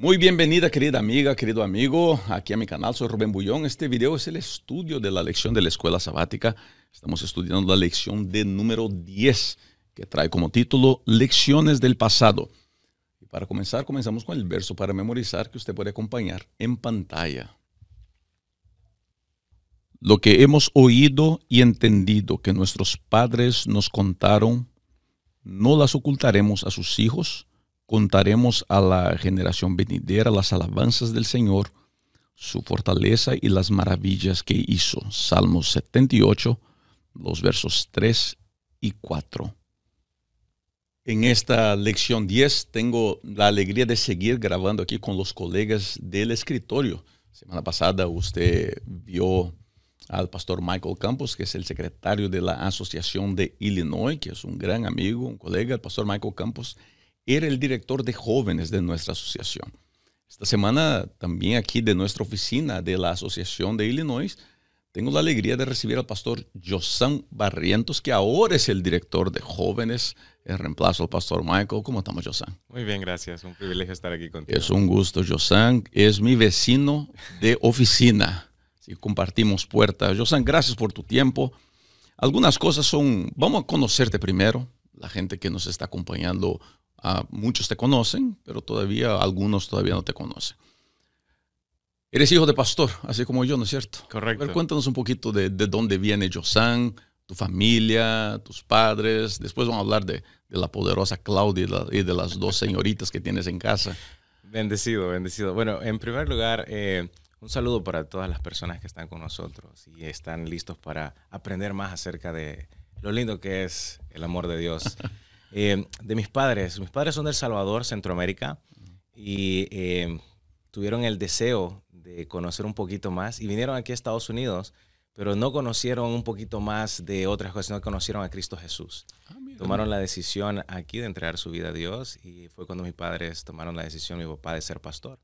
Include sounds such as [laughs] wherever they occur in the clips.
Muy bienvenida querida amiga, querido amigo, aquí a mi canal, soy Rubén Bullón. Este video es el estudio de la lección de la escuela sabática. Estamos estudiando la lección de número 10, que trae como título Lecciones del pasado. Y para comenzar, comenzamos con el verso para memorizar que usted puede acompañar en pantalla. Lo que hemos oído y entendido que nuestros padres nos contaron, no las ocultaremos a sus hijos Contaremos a la generación venidera las alabanzas del Señor, su fortaleza y las maravillas que hizo. Salmos 78, los versos 3 y 4. En esta lección 10 tengo la alegría de seguir grabando aquí con los colegas del escritorio. Semana pasada usted vio al pastor Michael Campos, que es el secretario de la Asociación de Illinois, que es un gran amigo, un colega, el pastor Michael Campos era el director de jóvenes de nuestra asociación. Esta semana también aquí de nuestra oficina de la Asociación de Illinois, tengo la alegría de recibir al pastor Josan Barrientos, que ahora es el director de jóvenes, el reemplazo al pastor Michael. ¿Cómo estamos, Josan? Muy bien, gracias. Un privilegio estar aquí contigo. Es un gusto, Josan. Es mi vecino de oficina. compartimos puertas. Josan, gracias por tu tiempo. Algunas cosas son, vamos a conocerte primero, la gente que nos está acompañando Ah, muchos te conocen, pero todavía algunos todavía no te conocen. Eres hijo de pastor, así como yo, ¿no es cierto? Correcto. cuéntanos un poquito de, dónde viene Josán, tu familia, tus padres. Después vamos a hablar de, la poderosa Claudia y, de las dos señoritas que tienes en casa. Bendecido, bendecido. Bueno, en primer lugar, eh, un saludo para todas las personas que están con nosotros y están listos para aprender más acerca de lo lindo que es el amor de Dios. [laughs] Eh, de mis padres. Mis padres son del Salvador, Centroamérica, y eh, tuvieron el deseo de conocer un poquito más y vinieron aquí a Estados Unidos, pero no conocieron un poquito más de otras cosas, no conocieron a Cristo Jesús. Ah, tomaron la decisión aquí de entregar su vida a Dios y fue cuando mis padres tomaron la decisión, mi papá, de ser pastor.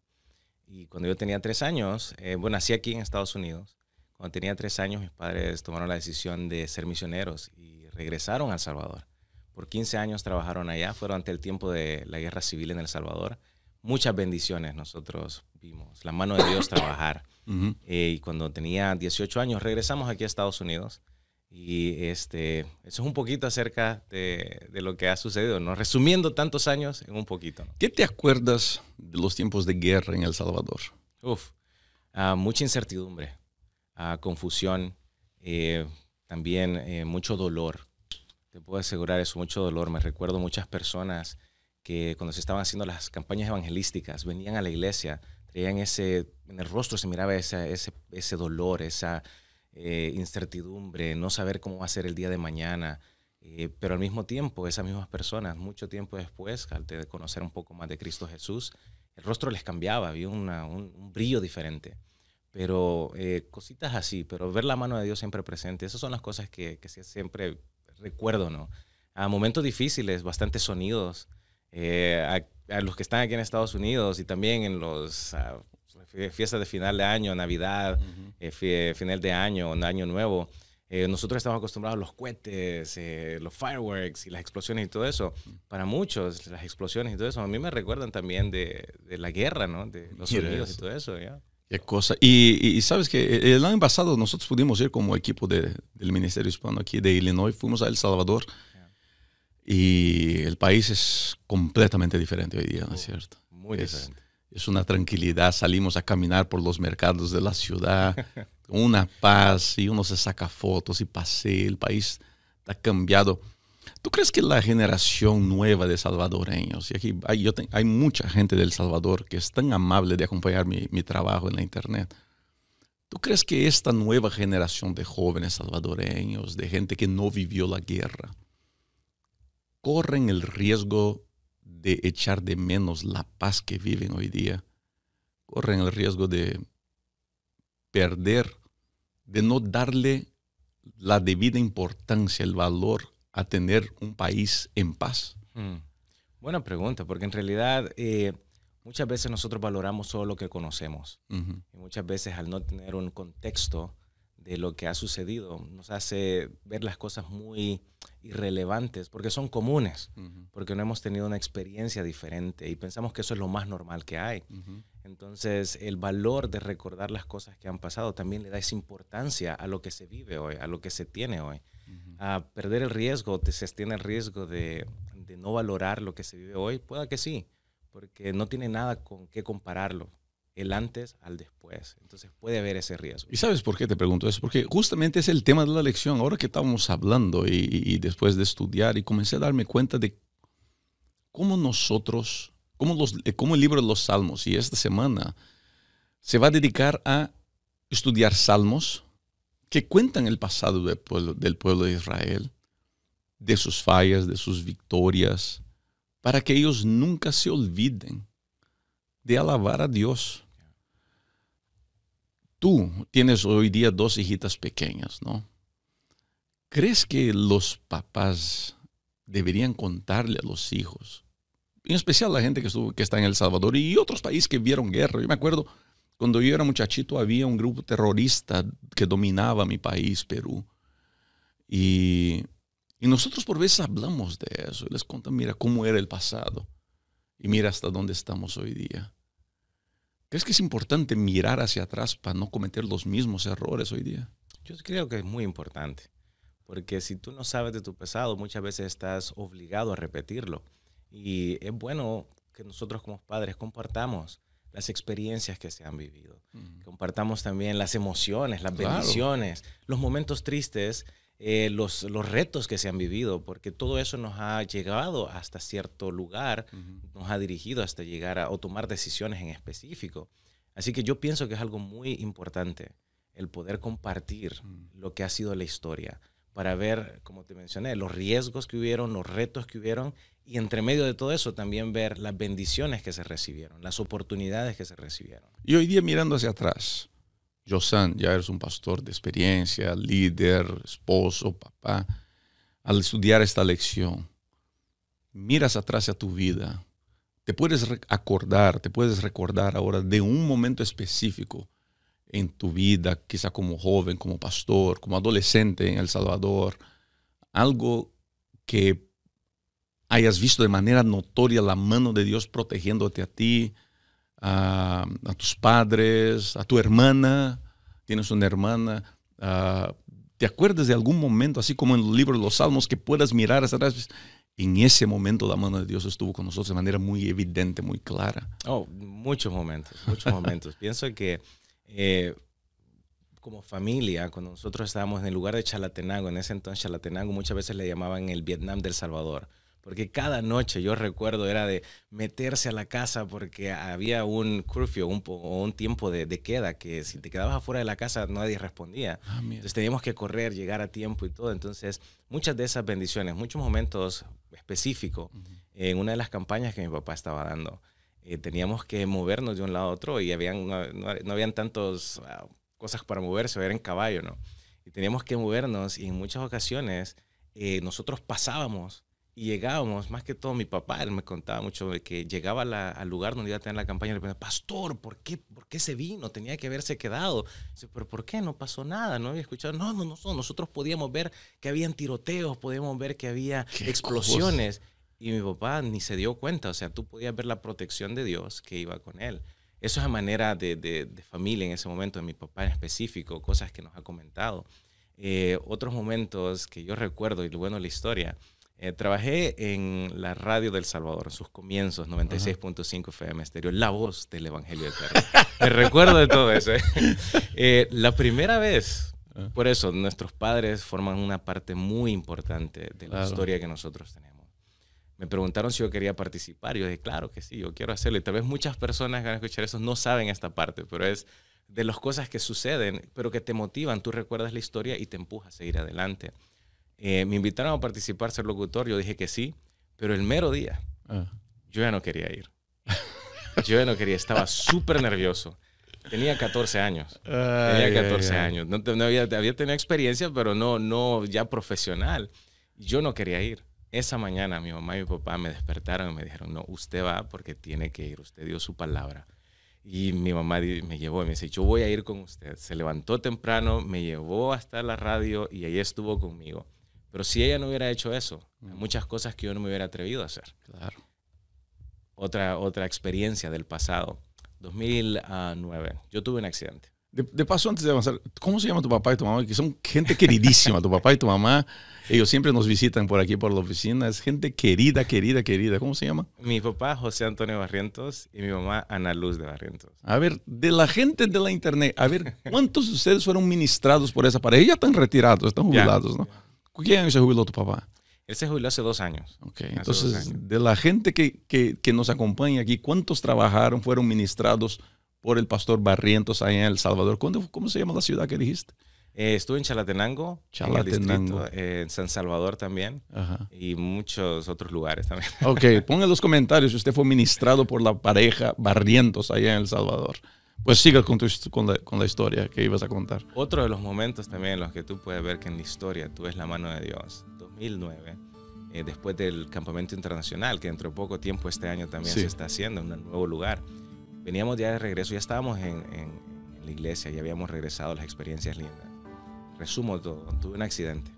Y cuando yo tenía tres años, eh, bueno, nací aquí en Estados Unidos. Cuando tenía tres años, mis padres tomaron la decisión de ser misioneros y regresaron a El Salvador por 15 años trabajaron allá, fueron ante el tiempo de la guerra civil en El Salvador. Muchas bendiciones nosotros vimos, la mano de Dios trabajar. [coughs] Eh, y cuando tenía 18 años regresamos aquí a Estados Unidos. Y este, eso es un poquito acerca de, lo que ha sucedido, ¿no? Resumiendo tantos años en un poquito. ¿Qué te acuerdas de los tiempos de guerra en El Salvador? Uf, ah, mucha incertidumbre, ah, confusión, eh, también eh, mucho dolor. Te puedo asegurar eso, mucho dolor. Me recuerdo muchas personas que cuando se estaban haciendo las campañas evangelísticas, venían a la iglesia, traían ese, en el rostro se miraba ese, ese, dolor, esa eh, incertidumbre, no saber cómo va a ser el día de mañana. Eh, pero al mismo tiempo, esas mismas personas, mucho tiempo después, al de conocer un poco más de Cristo Jesús, el rostro les cambiaba, había un, un, brillo diferente. Pero eh, cositas así, pero ver la mano de Dios siempre presente, esas son las cosas que, que siempre recuerdo, ¿no? A momentos difíciles, bastantes sonidos, eh, a, los que están aquí en Estados Unidos y también en los fiestas de final de año, Navidad, eh, final de año, Año Nuevo. Eh, nosotros estamos acostumbrados a los cohetes, los fireworks y las explosiones y todo eso. Para muchos, las explosiones y todo eso, a mí me recuerdan también de, de la guerra, ¿no? De los sonidos y todo eso, ¿ya? cosa. Y, sabes que eh, el año pasado nosotros pudimos ir como equipo del Ministerio Hispano aquí de Illinois, fuimos a El Salvador y el país es completamente diferente hoy día, ¿no es cierto? Muy es, diferente. Es una tranquilidad, salimos a caminar por los mercados de la ciudad, una paz y uno se saca fotos y pase el país está cambiado. ¿Tú crees que la generación nueva de salvadoreños, y aquí hay, mucha gente del Salvador que es tan amable de acompañar mi, mi, trabajo en la internet, ¿tú crees que esta nueva generación de jóvenes salvadoreños, de gente que no vivió la guerra, corren el riesgo de echar de menos la paz que viven hoy día? ¿Corren el riesgo de perder, de no darle la debida importancia, el valor a tener un país en paz? Mm. Buena pregunta, porque en realidad eh, muchas veces nosotros valoramos solo lo que conocemos. Y muchas veces al no tener un contexto de lo que ha sucedido, nos hace ver las cosas muy irrelevantes, porque son comunes, porque no hemos tenido una experiencia diferente y pensamos que eso es lo más normal que hay. Entonces, el valor de recordar las cosas que han pasado también le da esa importancia a lo que se vive hoy, a lo que se tiene hoy a perder el riesgo, te, se el riesgo de, no valorar lo que se vive hoy, pueda que sí, porque no tiene nada con qué compararlo, el antes al después. Entonces puede haber ese riesgo. ¿Y sabes por qué te pregunto eso? Porque justamente es el tema de la lección, ahora que estábamos hablando y, después de estudiar y comencé a darme cuenta de cómo nosotros, cómo, los, eh, cómo el libro de los salmos y esta semana se va a dedicar a estudiar salmos, que cuentan el pasado del pueblo, de Israel, de sus fallas, de sus victorias, para que ellos nunca se olviden de alabar a Dios. Tú tienes hoy día dos hijitas pequeñas, ¿no? ¿Crees que los papás deberían contarle a los hijos? En especial la gente que está en El Salvador y otros países que vieron guerra. Yo me acuerdo cuando yo era muchachito había un grupo terrorista que dominaba mi país, Perú. Y, nosotros por veces hablamos de eso. les contan, mira cómo era el pasado. Y mira hasta dónde estamos hoy día. ¿Crees que es importante mirar hacia atrás para no cometer los mismos errores hoy día? Yo creo que es muy importante. Porque si tú no sabes de tu pasado, muchas veces estás obligado a repetirlo. Y es bueno que nosotros como padres compartamos las experiencias que se han vivido. Compartamos también las emociones, las bendiciones, los momentos tristes, eh, los, retos que se han vivido, porque todo eso nos ha llegado hasta cierto lugar, nos ha dirigido hasta llegar a o tomar decisiones en específico. Así que yo pienso que es algo muy importante el poder compartir lo que ha sido la historia, para ver, como te mencioné, los riesgos que hubieron, los retos que hubieron y entre medio de todo eso también ver las bendiciones que se recibieron, las oportunidades que se recibieron. Y hoy día mirando hacia atrás, Josan, ya eres un pastor de experiencia, líder, esposo, papá, al estudiar esta lección, miras atrás a tu vida, te puedes acordar, te puedes recordar ahora de un momento específico en tu vida, quizá como joven, como pastor, como adolescente en El Salvador, algo que hayas visto de manera notoria la mano de Dios protegiéndote a ti, a, tus padres, a tu hermana, tienes una hermana, ¿te acuerdas de algún momento, así como en el libro de los Salmos, que puedas mirar hacia atrás? En ese momento la mano de Dios estuvo con nosotros de manera muy evidente, muy clara. Oh, muchos momentos, muchos momentos. [laughs] Pienso que eh, como familia, cuando nosotros estábamos en el lugar de Chalatenango, en ese entonces Chalatenango muchas veces le llamaban el Vietnam del Salvador, porque cada noche yo recuerdo era de meterse a la casa porque había un curfew un, o un tiempo de, queda que si te quedabas afuera de la casa nadie respondía. Ah, entonces teníamos que correr, llegar a tiempo y todo. Entonces muchas de esas bendiciones, muchos momentos específicos en una de las campañas que mi papá estaba dando. Eh, teníamos que movernos de un lado a otro y habían, no, habían tantas ah, cosas para moverse, era en caballo, ¿no? Y teníamos que movernos y en muchas ocasiones eh, nosotros pasábamos y llegábamos, más que todo mi papá, él me contaba mucho de que llegaba al lugar donde iba a tener la campaña y le preguntaba, pastor, ¿por qué, ¿por qué se vino? Tenía que haberse quedado. pero ¿por qué? No pasó nada, no había escuchado. No, no, no, nosotros podíamos ver que habían tiroteos, podíamos ver que había explosiones. Y mi papá ni se dio cuenta, o sea, tú podías ver la protección de Dios que iba con él. Eso es a manera de, de, familia en ese momento, de mi papá en específico, cosas que nos ha comentado. Eh, otros momentos que yo recuerdo, y bueno, la historia, eh, trabajé en la radio del Salvador, en sus comienzos, 96.5 FM Estéreo, la voz del Evangelio Eterno. Me recuerdo de todo eso. Eh, [laughs] eh la primera vez, ah. por eso, nuestros padres forman una parte muy importante de la historia que nosotros tenemos me preguntaron si yo quería participar. Yo dije, claro que sí, yo quiero hacerlo. Y tal vez muchas personas que van a escuchar eso no saben esta parte, pero es de las cosas que suceden, pero que te motivan. Tú recuerdas la historia y te empuja a seguir adelante. Eh, me invitaron a participar, ser locutor. Yo dije que sí, pero el mero día ah. yo ya no quería ir. yo ya no quería, estaba súper nervioso. Tenía 14 años. Tenía 14 años. No, había, había, tenido experiencia, pero no, no ya profesional. Yo no quería ir. Esa mañana mi mamá y mi papá me despertaron y me dijeron, no, usted va porque tiene que ir, usted dio su palabra. Y mi mamá me llevó y me dice, yo voy a ir con usted. Se levantó temprano, me llevó hasta la radio y ahí estuvo conmigo. Pero si ella no hubiera hecho eso, mm. muchas cosas que yo no me hubiera atrevido a hacer. Claro. Otra, otra experiencia del pasado. 2009, ah, yo tuve un accidente. De, paso, antes de avanzar, ¿cómo se llama tu papá y tu mamá? Que son gente queridísima, tu papá y tu mamá. Ellos siempre nos visitan por aquí, por la oficina. Es gente querida, querida, querida. ¿Cómo se llama? Mi papá, José Antonio Barrientos, y mi mamá, Ana Luz de Barrientos. A ver, de la gente de la internet, a ver, ¿cuántos de ustedes fueron ministrados por esa pareja? Ya están retirados, están jubilados, ¿no? ¿Cuántos se jubiló tu papá? Él se jubiló hace dos años. Ok, entonces, de la gente que, que, que nos acompaña aquí, ¿cuántos trabajaron, fueron ministrados? por el pastor Barrientos allá en El Salvador. ¿Cómo se llama la ciudad que dijiste? Eh, estuve en Chalatenango, Chalatenango. Eh, en, San Salvador también y muchos otros lugares también. [laughs] Ok, ponga los comentarios si usted fue ministrado por la pareja Barrientos allá en El Salvador. Pues siga con, con, la, historia que ibas a contar. Otro de los momentos también en los que tú puedes ver que en la historia tú ves la mano de Dios. 2009, eh, después del campamento internacional, que dentro de poco tiempo este año también se está haciendo en un nuevo lugar veníamos ya de regreso, ya estábamos en, la iglesia, ya habíamos regresado a las experiencias lindas. Resumo todo, tuve un accidente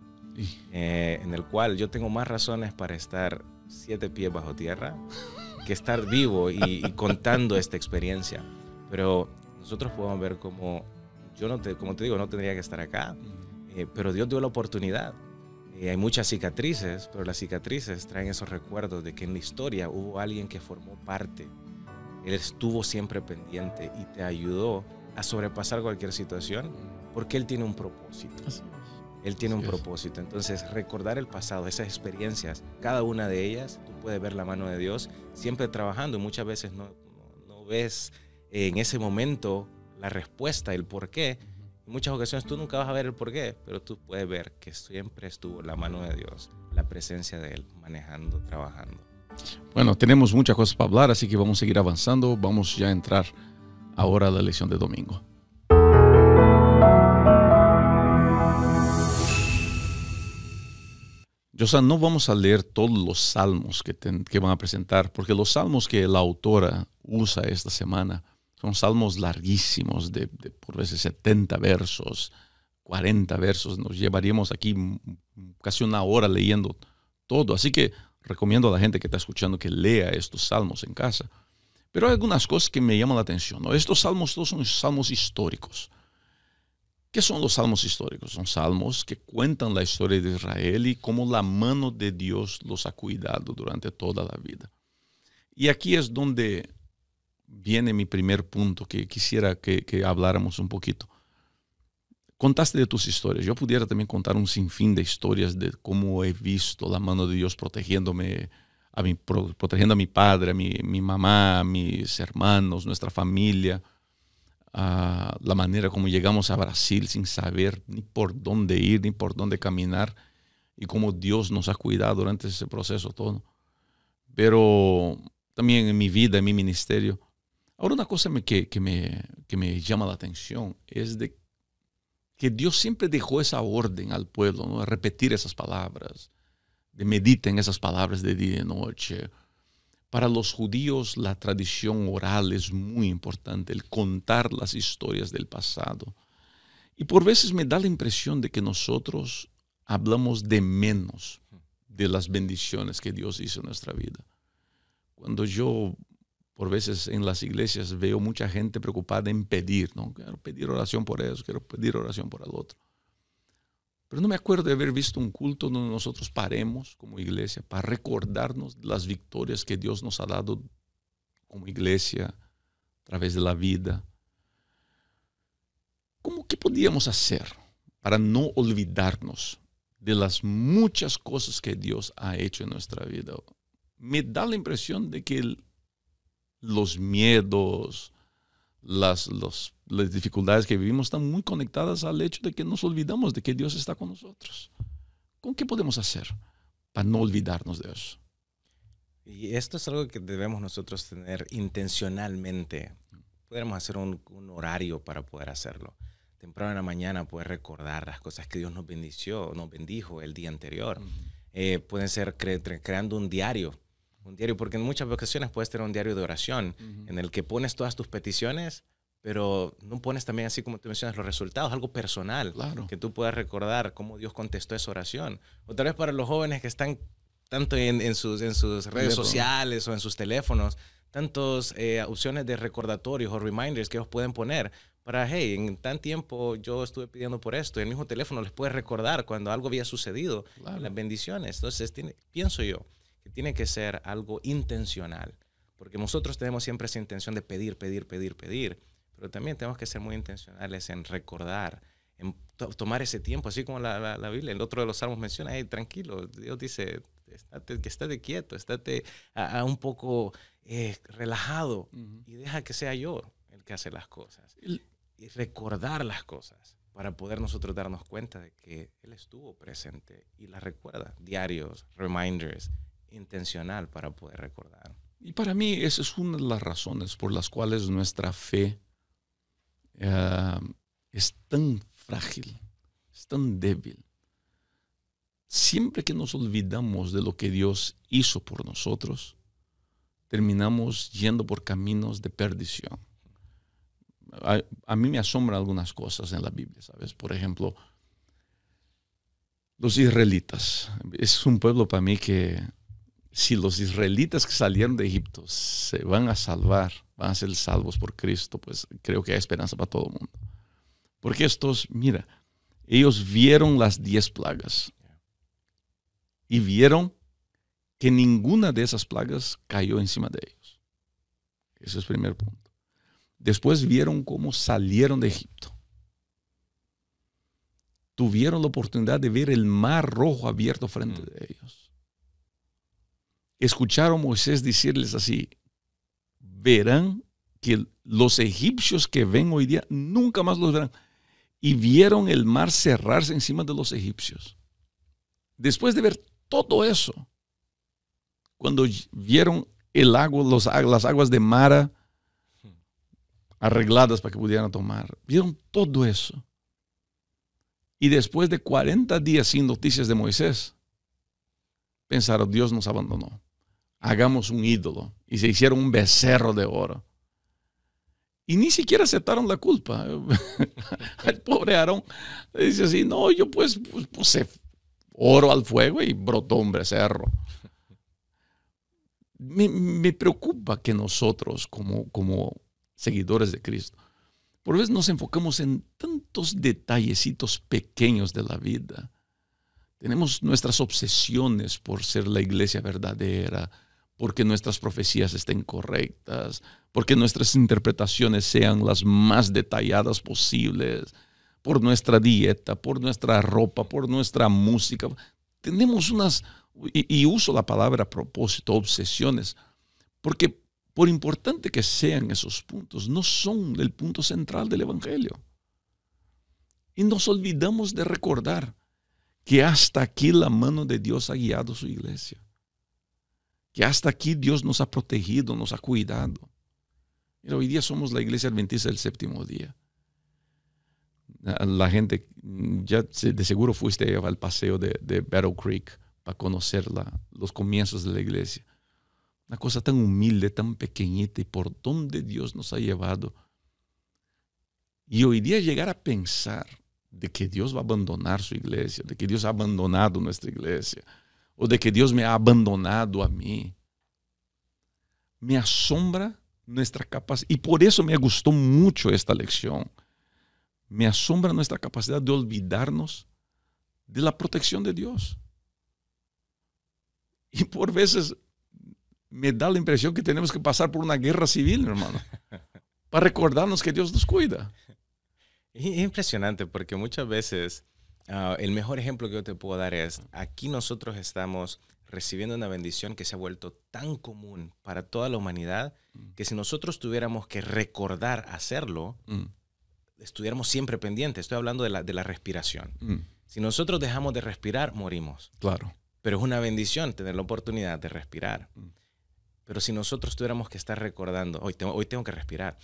eh, en el cual yo tengo más razones para estar siete pies bajo tierra que estar vivo y, contando esta experiencia. Pero nosotros podemos ver como, yo no te, como te digo, no tendría que estar acá, eh, pero Dios dio la oportunidad. Eh, hay muchas cicatrices, pero las cicatrices traen esos recuerdos de que en la historia hubo alguien que formó parte él estuvo siempre pendiente y te ayudó a sobrepasar cualquier situación porque Él tiene un propósito. Él tiene un propósito. Entonces, recordar el pasado, esas experiencias, cada una de ellas, tú puedes ver la mano de Dios siempre trabajando. Muchas veces no, ves eh, en ese momento la respuesta, el por qué. En muchas ocasiones tú nunca vas a ver el por qué, pero tú puedes ver que siempre estuvo la mano de Dios, la presencia de Él, manejando, trabajando. Bueno, tenemos muchas cosas para hablar, así que vamos a seguir avanzando. Vamos ya a entrar ahora a la lección de domingo. josé no vamos a leer todos los salmos que, van a presentar, porque los salmos que la autora usa esta semana son salmos larguísimos, de, de por veces 70 versos, 40 versos. Nos llevaríamos aquí casi una hora leyendo todo. Así que recomiendo a la gente que está escuchando que lea estos salmos en casa. Pero hay algunas cosas que me llaman la atención. Estos salmos todos son salmos históricos. ¿Qué son los salmos históricos? Son salmos que cuentan la historia de Israel y cómo la mano de Dios los ha cuidado durante toda la vida. Y aquí es donde viene mi primer punto que quisiera que habláramos un poquito. Contaste de tus historias. Yo pudiera también contar un sinfín de historias de cómo he visto la mano de Dios protegiéndome, protegiendo a mi padre, a mi, mamá, a mis hermanos, nuestra familia. la manera como llegamos a Brasil sin saber ni por dónde ir, ni por dónde caminar, y cómo Dios nos ha cuidado durante ese proceso todo. Pero también en mi vida, en mi ministerio. Ahora una cosa que, me, que me llama la atención es de que Dios siempre dejó esa orden al pueblo, ¿no? repetir esas palabras, de mediten esas palabras de día y de noche. Para los judíos la tradición oral es muy importante, el contar las historias del pasado. Y por veces me da la impresión de que nosotros hablamos de menos de las bendiciones que Dios hizo en nuestra vida. Cuando yo por veces en las iglesias veo mucha gente preocupada en pedir, ¿no? Quiero pedir oración por eso, quiero pedir oración por el otro. Pero no me acuerdo de haber visto un culto donde nosotros paremos como iglesia para recordarnos las victorias que Dios nos ha dado como iglesia a través de la vida. ¿Cómo qué podíamos hacer para no olvidarnos de las muchas cosas que Dios ha hecho en nuestra vida? Me da la impresión de que los miedos, las, las dificultades que vivimos están muy conectadas al hecho de que nos olvidamos de que Dios está con nosotros. ¿Con qué podemos hacer para no olvidarnos de eso? Y esto es algo que debemos nosotros tener intencionalmente. Podemos hacer un, horario para poder hacerlo temprano en la mañana poder recordar las cosas que Dios nos bendició, nos bendijo el día anterior. Eh, pueden ser creando un diario un diario, porque en muchas ocasiones puedes tener un diario de oración en el que pones todas tus peticiones, pero no pones también, así como tú mencionas, los resultados, algo personal, que tú puedas recordar cómo Dios contestó esa oración. O tal vez para los jóvenes que están tanto en, sus, en sus redes sociales o en sus teléfonos, tantas eh, opciones de recordatorios o reminders que ellos pueden poner para, hey, en tan tiempo yo estuve pidiendo por esto, y el mismo teléfono les puede recordar cuando algo había sucedido, las bendiciones. Entonces, tiene, pienso yo tiene que ser algo intencional, porque nosotros tenemos siempre esa intención de pedir, pedir, pedir, pedir, pero también tenemos que ser muy intencionales en recordar, en tomar ese tiempo, así como la, la, la, Biblia, el otro de los salmos menciona, tranquilo, Dios dice, estate, que estate quieto, estate a, un poco eh, relajado y deja que sea yo el que hace las cosas. y recordar las cosas para poder nosotros darnos cuenta de que Él estuvo presente y las recuerda, diarios, reminders, intencional para poder recordar. Y para mí esa es una de las razones por las cuales nuestra fe eh, es tan frágil, es tan débil. Siempre que nos olvidamos de lo que Dios hizo por nosotros, terminamos yendo por caminos de perdición. A, a, mí me asombran algunas cosas en la Biblia, ¿sabes? Por ejemplo, los israelitas. Es un pueblo para mí que si los israelitas que salieron de Egipto se van a salvar, van a ser salvos por Cristo, pues creo que hay esperanza para todo el mundo. Porque estos, mira, ellos vieron las diez plagas y vieron que ninguna de esas plagas cayó encima de ellos. Ese es el primer punto. Después vieron cómo salieron de Egipto. Tuvieron la oportunidad de ver el mar rojo abierto frente mm. de ellos escucharon Moisés decirles así, verán que los egipcios que ven hoy día nunca más los verán. Y vieron el mar cerrarse encima de los egipcios. Después de ver todo eso, cuando vieron el agua, las aguas de Mara arregladas para que pudieran tomar, vieron todo eso. Y después de 40 días sin noticias de Moisés, pensaron, Dios nos abandonó hagamos un ídolo. Y se hicieron un becerro de oro. Y ni siquiera aceptaron la culpa. [laughs] El pobre Aarón dice así, no, yo pues, pues puse oro al fuego y brotó un becerro. Me, preocupa que nosotros como, como seguidores de Cristo, por vez nos enfocamos en tantos detallecitos pequeños de la vida. Tenemos nuestras obsesiones por ser la iglesia verdadera, porque nuestras profecías estén correctas, porque nuestras interpretaciones sean las más detalladas posibles, por nuestra dieta, por nuestra ropa, por nuestra música. Tenemos unas, y, uso la palabra a propósito, obsesiones, porque por importante que sean esos puntos, no son el punto central del Evangelio. Y nos olvidamos de recordar que hasta aquí la mano de Dios ha guiado su iglesia que hasta aquí Dios nos ha protegido, nos ha cuidado. hoy día somos la iglesia adventista del séptimo día. La gente, mm, ya de seguro fuiste al paseo de, Battle Creek para conocer los comienzos de la iglesia. Una cosa tan humilde, tan pequeñita y por donde Dios nos ha llevado. Y hoy día llegar a pensar de que Dios va a abandonar su iglesia, de que Dios ha abandonado nuestra iglesia, o de que Dios me ha abandonado a mí. Me asombra nuestra capacidad, y por eso me gustó mucho esta lección, me asombra nuestra capacidad de olvidarnos de la protección de Dios. Y por veces me da la impresión que tenemos que pasar por una guerra civil, hermano, [laughs] para recordarnos que Dios nos cuida. Impresionante, porque muchas veces Ah, el mejor ejemplo que yo te puedo dar es, aquí nosotros estamos recibiendo una bendición que se ha vuelto tan común para toda la humanidad mm. que si nosotros tuviéramos que recordar hacerlo, mm. estuviéramos siempre pendientes. Estoy hablando de la, respiración. Mm. Si nosotros dejamos de respirar, morimos. Claro. Pero es una bendición tener la oportunidad de respirar. Pero si nosotros tuviéramos que estar recordando, hoy hoy tengo que respirar,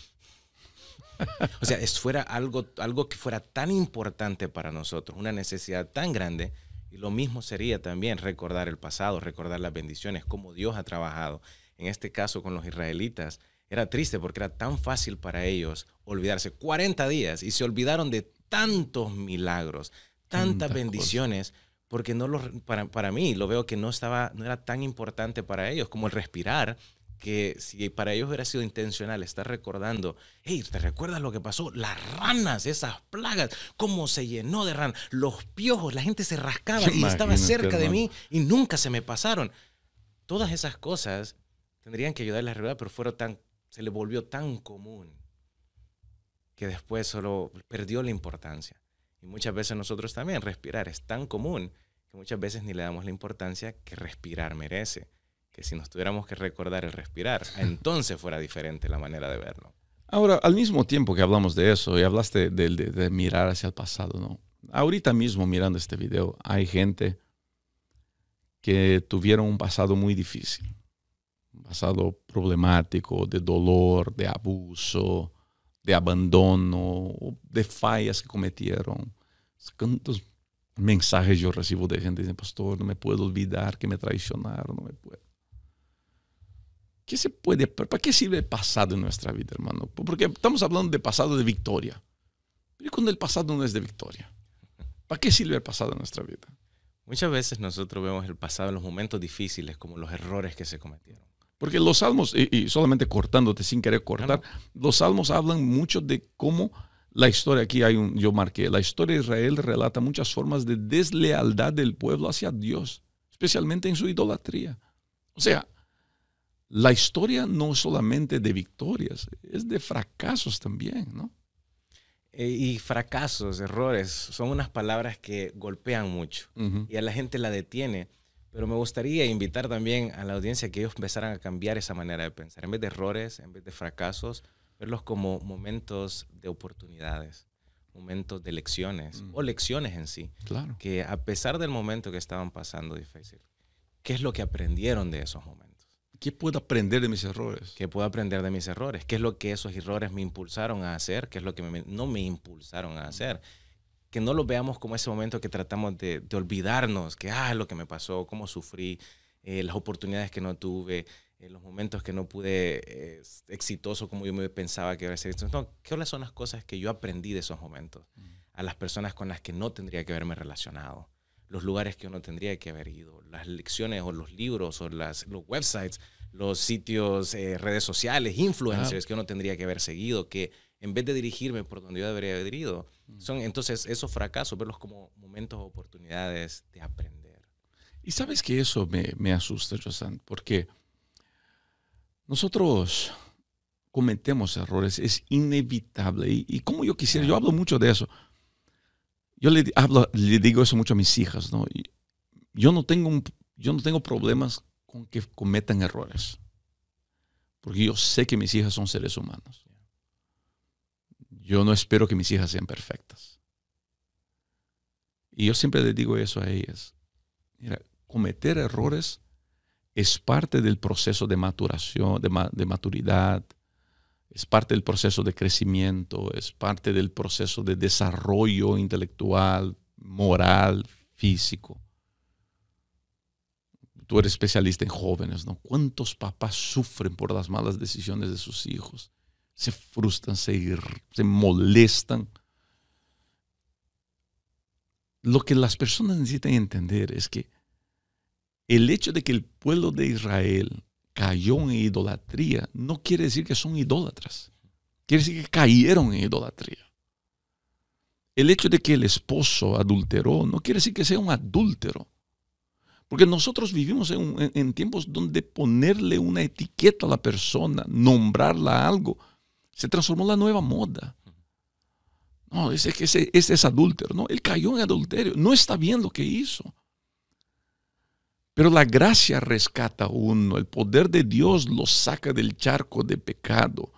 o sea, es fuera algo, algo que fuera tan importante para nosotros, una necesidad tan grande. Y lo mismo sería también recordar el pasado, recordar las bendiciones, cómo Dios ha trabajado. En este caso con los israelitas, era triste porque era tan fácil para ellos olvidarse. 40 días y se olvidaron de tantos milagros, tantas, bendiciones, porque no lo, para, mí lo veo que no, estaba, no era tan importante para ellos como el respirar que si para ellos hubiera sido intencional estar recordando, hey, ¿te recuerdas lo que pasó? Las ranas, esas plagas, cómo se llenó de ranas, los piojos, la gente se rascaba y estaba cerca de mí y nunca se me pasaron. Todas esas cosas tendrían que ayudar a la realidad, pero fueron tan, se le volvió tan común que después solo perdió la importancia. Y muchas veces nosotros también respirar es tan común que muchas veces ni le damos la importancia que respirar merece que si nos tuviéramos que recordar el respirar, [laughs] entonces fuera diferente la manera de verlo. Ahora, al mismo tiempo que hablamos de eso y hablaste de, mirar hacia el pasado, ¿no? Ahorita mismo mirando este video, hay gente que tuvieron un pasado muy difícil, un pasado problemático, de dolor, de abuso, de abandono, de fallas que cometieron. ¿Cuántos mensajes yo recibo de gente dice, pastor, no me puedo olvidar que me traicionaron, no me puedo se puede, ¿Para qué sirve el pasado en nuestra vida, hermano? Porque estamos hablando de pasado de victoria. Pero cuando el pasado no es de victoria, ¿para qué sirve el pasado en nuestra vida? Muchas veces nosotros vemos el pasado en los momentos difíciles como los errores que se cometieron. Porque los salmos, y, solamente cortándote sin querer cortar, los salmos hablan mucho de cómo la historia, aquí hay un, yo marqué, la historia de Israel relata muchas formas de deslealtad del pueblo hacia Dios, especialmente en su idolatría. O sea, la historia no solamente de victorias, es de fracasos también, ¿no? Eh, y fracasos, errores, son unas palabras que golpean mucho y a la gente la detiene. Pero me gustaría invitar también a la audiencia que ellos empezaran a cambiar esa manera de pensar. En vez de errores, en vez de fracasos, verlos como momentos de oportunidades, momentos de lecciones mm. o lecciones en sí. Claro. Que a pesar del momento que estaban pasando difícil, ¿qué es lo que aprendieron de esos momentos? ¿Qué puedo aprender de mis errores? ¿Qué puedo aprender de mis errores? ¿Qué es lo que esos errores me impulsaron a hacer? ¿Qué es lo que no me impulsaron a hacer? Que no lo veamos como ese momento que tratamos de, olvidarnos, que, ah, lo que me pasó, cómo sufrí, eh, las oportunidades que no tuve, eh, los momentos que no pude eh, exitoso como yo me pensaba que iba a ser. no, ¿qué son las cosas que yo aprendí de esos momentos? A las personas con las que no tendría que haberme relacionado los lugares que uno tendría que haber ido, las lecciones o los libros o las, los websites, los sitios, eh, redes sociales, influencers que uno tendría que haber seguido, que en vez de dirigirme por donde yo debería haber ido, mm. son entonces esos fracasos, verlos como momentos, oportunidades de aprender. Y sabes que eso me, me asusta, Josan, porque nosotros cometemos errores, es inevitable. Y, y como yo quisiera, yo hablo mucho de eso, yo le, le digo eso mucho a mis hijas, Yo no tengo, yo no tengo problemas con que cometan errores, porque yo sé que mis hijas son seres humanos. Yo no espero que mis hijas sean perfectas. Y yo siempre le digo eso a ellas. cometer errores es parte del proceso de maturación, de maturidad, es parte del proceso de crecimiento, es parte del proceso de desarrollo intelectual, moral, físico. Tú eres especialista en jóvenes, ¿no? ¿Cuántos papás sufren por las malas decisiones de sus hijos? Se frustran, se, se molestan. Lo que las personas necesitan entender es que el hecho de que el pueblo de Israel cayó en idolatría, no quiere decir que son idólatras. Quiere decir que cayeron en idolatría. El hecho de que el esposo adulteró no quiere decir que sea un adúltero. Porque nosotros vivimos en, tiempos donde ponerle una etiqueta a la persona, nombrarla algo, se transformó en la nueva moda. No, ese, ese es adúltero. No, él cayó en adulterio. No está bien lo que hizo. Pero la gracia rescata a uno, el poder de Dios lo saca del charco de pecado.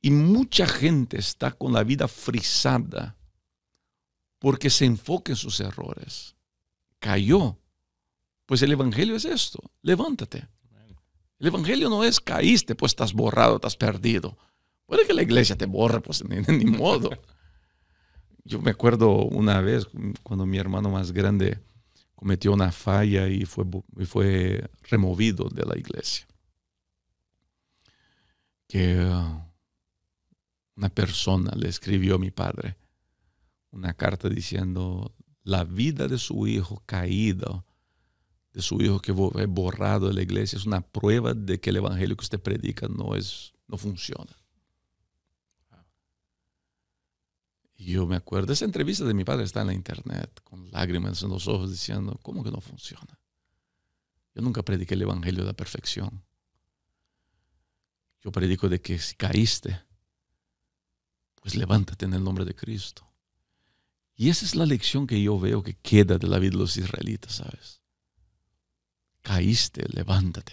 Y mucha gente está con la vida frisada porque se enfoca en sus errores. Cayó. Pues el Evangelio es esto, levántate. El Evangelio no es caíste, pues estás borrado, estás perdido. Puede que la iglesia te borre, pues ni, ni modo. [laughs] Yo me acuerdo una vez cuando mi hermano más grande cometió una falla y fue, fue removido de la iglesia. Que una persona le escribió a mi padre una carta diciendo la vida de su hijo caído, de su hijo que fue borrado de la iglesia, es una prueba de que el evangelio que usted predica no, es, no funciona. Y yo me acuerdo, esa entrevista de mi padre está en la internet, con lágrimas en los ojos, diciendo, ¿cómo que no funciona? Yo nunca prediqué el Evangelio de la perfección. Yo predico de que si caíste, pues levántate en el nombre de Cristo. Y esa es la lección que yo veo que queda de la vida de los israelitas, ¿sabes? Caíste, levántate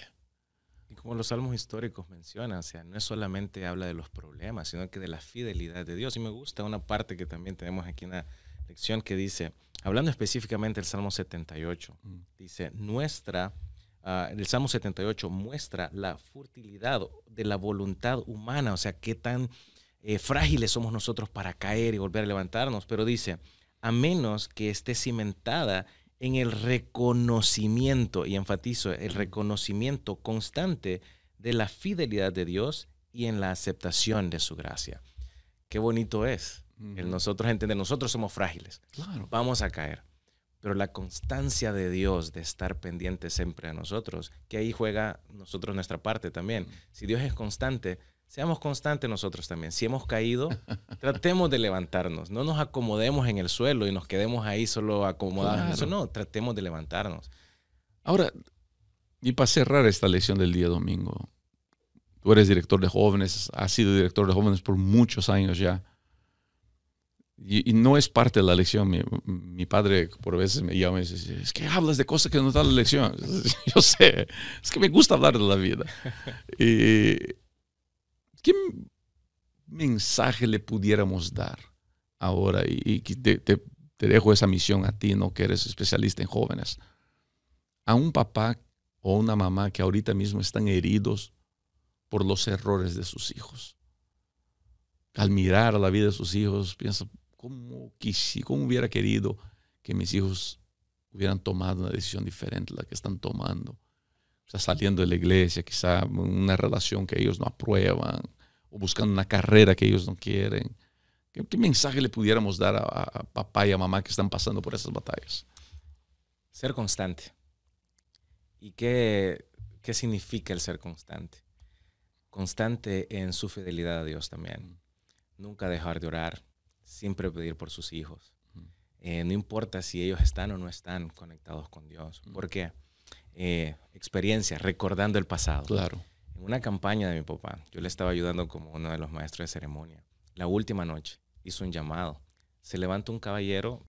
como los salmos históricos mencionan, o sea, no es solamente habla de los problemas, sino que de la fidelidad de Dios. Y me gusta una parte que también tenemos aquí en la lección que dice, hablando específicamente del Salmo 78, mm. dice, nuestra, ah, el Salmo 78 muestra la fertilidad de la voluntad humana, o sea, qué tan eh, frágiles somos nosotros para caer y volver a levantarnos, pero dice, a menos que esté cimentada en el reconocimiento, y enfatizo, el reconocimiento constante de la fidelidad de Dios y en la aceptación de su gracia. Qué bonito es el nosotros entender, nosotros somos frágiles, vamos a caer, pero la constancia de Dios de estar pendiente siempre a nosotros, que ahí juega nosotros nuestra parte también. Si Dios es constante, seamos constantes nosotros también. Si hemos caído, [laughs] tratemos de levantarnos. No nos acomodemos en el suelo y nos quedemos ahí solo acomodados. Eso no, tratemos de levantarnos. Ahora, y para cerrar esta lección del día domingo, tú eres director de jóvenes, has sido director de jóvenes por muchos años ya. Y, no es parte de la lección. Mi, mi, padre por veces me llama y dice, es que hablas de cosas que no están la lección. [laughs] Yo sé, es que me gusta hablar de la vida. [laughs] Y, ¿Qué mensaje le pudiéramos dar ahora? Y, te, dejo esa misión a ti, no que eres especialista en jóvenes. A un papá o una mamá que ahorita mismo están heridos por los errores de sus hijos. Al mirar a la vida de sus hijos, piensa, ¿cómo, quisi, cómo hubiera querido que mis hijos hubieran tomado una decisión diferente a la que están tomando? O sea, saliendo de la iglesia, quizá una relación que ellos no aprueban, o buscando una carrera que ellos no quieren. ¿Qué, mensaje le pudiéramos dar a, papá y a mamá que están pasando por esas batallas? Ser constante. ¿Y qué, qué significa el ser constante? Constante en su fidelidad a Dios también. Nunca dejar de orar, siempre pedir por sus hijos. Eh, no importa si ellos están o no están conectados con Dios. ¿Por qué? Eh, recordando el pasado. Claro en una campaña de mi papá, yo le estaba ayudando como uno de los maestros de ceremonia. La última noche hizo un llamado. Se levanta un caballero.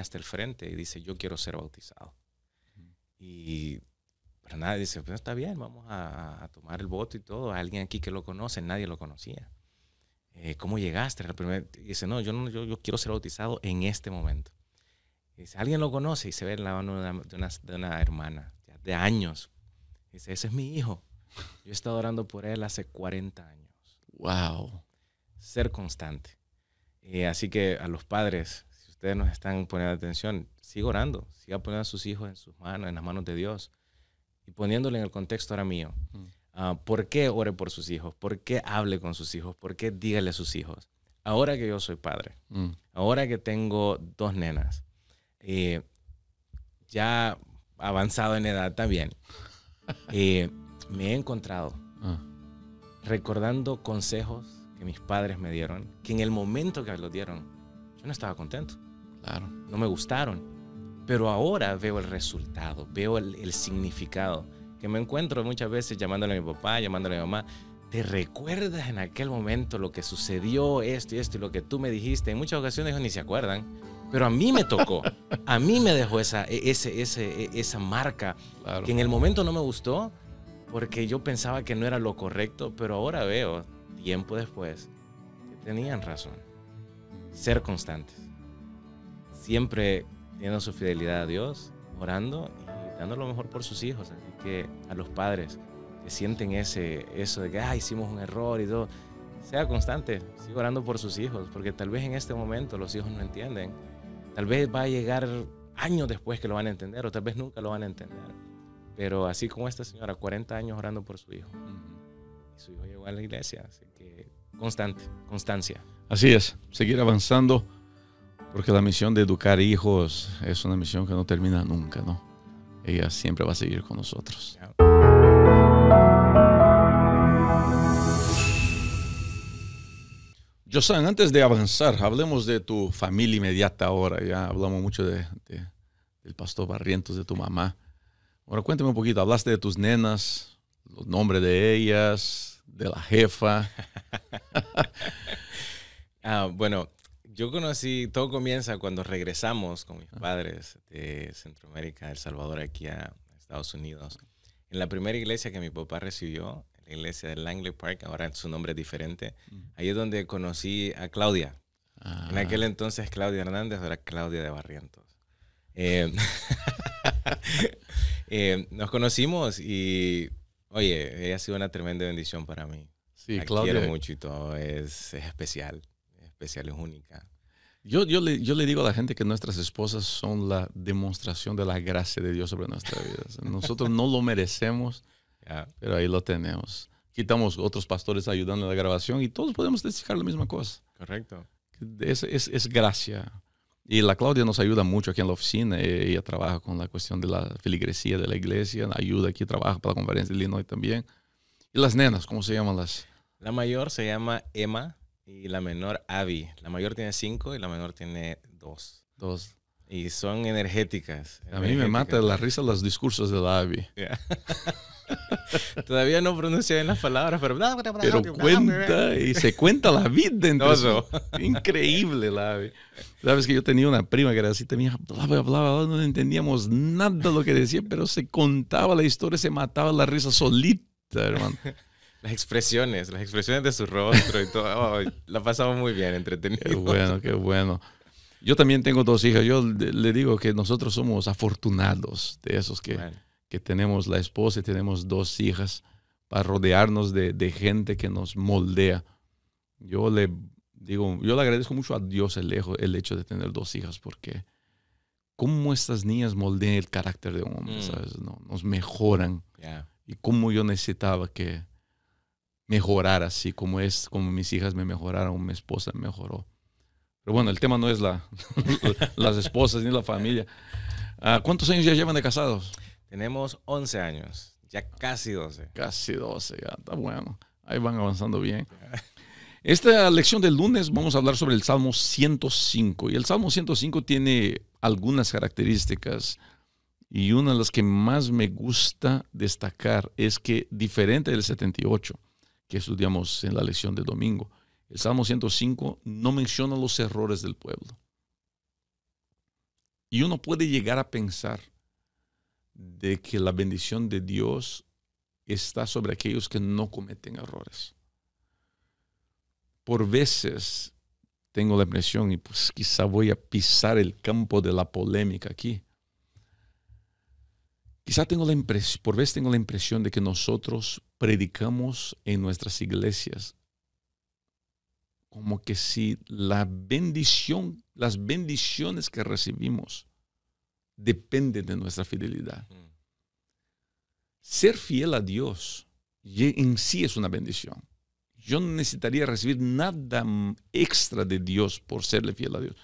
hasta el frente y dice, yo quiero ser bautizado. Y para nadie dice, pues está bien, vamos a, tomar el voto y todo. Alguien aquí que lo conoce, nadie lo conocía. Eh, ¿Cómo llegaste? dice, no, yo, no yo, yo, quiero ser bautizado en este momento. Dice, alguien lo conoce y se ve en la mano de una, de una hermana, de años. Dice, ese es mi hijo. Yo he estado orando por él hace 40 años. ¡Wow! Ser constante. Eh, así que a los padres, ustedes nos están poniendo atención, siga orando, siga poniendo a sus hijos en sus manos, en las manos de Dios y poniéndole en el contexto ahora mío. Mm. Ah, ¿Por qué ore por sus hijos? ¿Por qué hable con sus hijos? ¿Por qué dígale a sus hijos? Ahora que yo soy padre, mm. ahora que tengo dos nenas, eh, ya avanzado en edad también, [laughs] eh, me he encontrado ah. recordando consejos que mis padres me dieron, que en el momento que los dieron, yo no estaba contento no me gustaron. Pero ahora veo el resultado, veo el, significado. Que me encuentro muchas veces llamándole a mi papá, llamándole a mi mamá. ¿Te recuerdas en aquel momento lo que sucedió, esto y esto, y lo que tú me dijiste? En muchas ocasiones ni se acuerdan. Pero a mí me tocó, a mí me dejó esa, e, ese, ese, e, esa marca que en el momento no me gustó porque yo pensaba que no era lo correcto, pero ahora veo, tiempo después, que tenían razón. Ser constantes siempre teniendo su fidelidad a Dios, orando y dando lo mejor por sus hijos. Así que a los padres que sienten ese, eso de que hicimos un error y todo, sea constante, siga orando por sus hijos, porque tal vez en este momento los hijos no entienden. Tal vez va a llegar años después que lo van a entender o tal vez nunca lo van a entender. Pero así como esta señora, 40 años orando por su hijo. Y su hijo llegó a la iglesia, así que constante, constancia. Así es, seguir avanzando porque la misión de educar hijos es una misión que no termina nunca, ¿no? Ella siempre va a seguir con nosotros. Josan, antes de avanzar, hablemos de tu familia inmediata ahora. Ya hablamos mucho de, de, del pastor Barrientos, de tu mamá. Ahora cuéntame un poquito, hablaste de tus nenas, los nombres de ellas, de la jefa. [laughs] ah, bueno, yo conocí, todo comienza cuando regresamos con mis padres de Centroamérica, El Salvador, aquí a Estados Unidos. En la primera iglesia que mi papá recibió, la iglesia de Langley Park, ahora su nombre es diferente, mm. ahí es donde conocí a Claudia. En ah. aquel entonces Claudia Hernández, era Claudia de Barrientos. Eh, [laughs] eh, nos conocimos y, oye, ella ha sido una tremenda bendición para mí. Sí, La quiero mucho y todo, es especial especial, es única. Yo, yo, le, yo le digo a la gente que nuestras esposas son la demostración de la gracia de Dios sobre nuestra vida. Nosotros no lo merecemos, pero ahí lo tenemos. Quitamos otros pastores ayudando en la grabación y todos podemos decir la misma cosa. Correcto. Es, es, es, gracia. Y la Claudia nos ayuda mucho aquí en la oficina. E, ella trabaja con la cuestión de la filigresía de la iglesia, ayuda aquí, trabaja para la conferencia de Illinois también. Y las nenas, ¿cómo se llaman las? La mayor se llama Emma y la menor Abby. La mayor tiene cinco y la menor tiene dos. Dos. Y son energéticas. A mí me mata la risa los discursos de la Abby. [laughs] [laughs] Todavía no pronuncia bien las palabras, pero... pero cuenta y se cuenta la vida entonces Increíble la Abby. Sabes que yo tenía una prima que era así, tenía bla, bla, bla, no entendíamos nada de lo que decía, pero se contaba la historia, se mataba la risa solita, hermano. Las expresiones, las expresiones de su rostro y todo. la pasamos muy bien, entretenido. Qué bueno, qué bueno. Yo también tengo dos hijas. Yo le digo que nosotros somos afortunados de esos que, tenemos la esposa y tenemos dos hijas para rodearnos de, gente que nos moldea. Yo le digo, yo le agradezco mucho a Dios el, el hecho de tener dos hijas porque cómo estas niñas moldean el carácter de un hombre, mm. ¿sabes? nos mejoran. Y cómo yo necesitaba que, mejorar así como es, como mis hijas me mejoraron, mi esposa mejoró. Pero bueno, el tema no es la, [laughs] las esposas ni la familia. Ah, ¿Cuántos años ya llevan de casados? Tenemos 11 años, ya casi 12. Casi 12, ya está bueno. Ahí van avanzando bien. Esta lección del lunes vamos a hablar sobre el Salmo 105. Y el Salmo 105 tiene algunas características. Y una de las que más me gusta destacar es que diferente del 78 que estudiamos en la lección de domingo. El Salmo 105 no menciona los errores del pueblo. Y uno puede llegar a pensar de que la bendición de Dios está sobre aquellos que no cometen errores. Por veces tengo la impresión, y pues quizá voy a pisar el campo de la polémica aquí, Quizá tengo la impresión, por vez tengo la impresión de que nosotros predicamos en nuestras iglesias como que si la bendición, las bendiciones que recibimos dependen de nuestra fidelidad. Ser fiel a Dios en sí es una bendición. Yo no necesitaría recibir nada extra de Dios por serle fiel a Dios.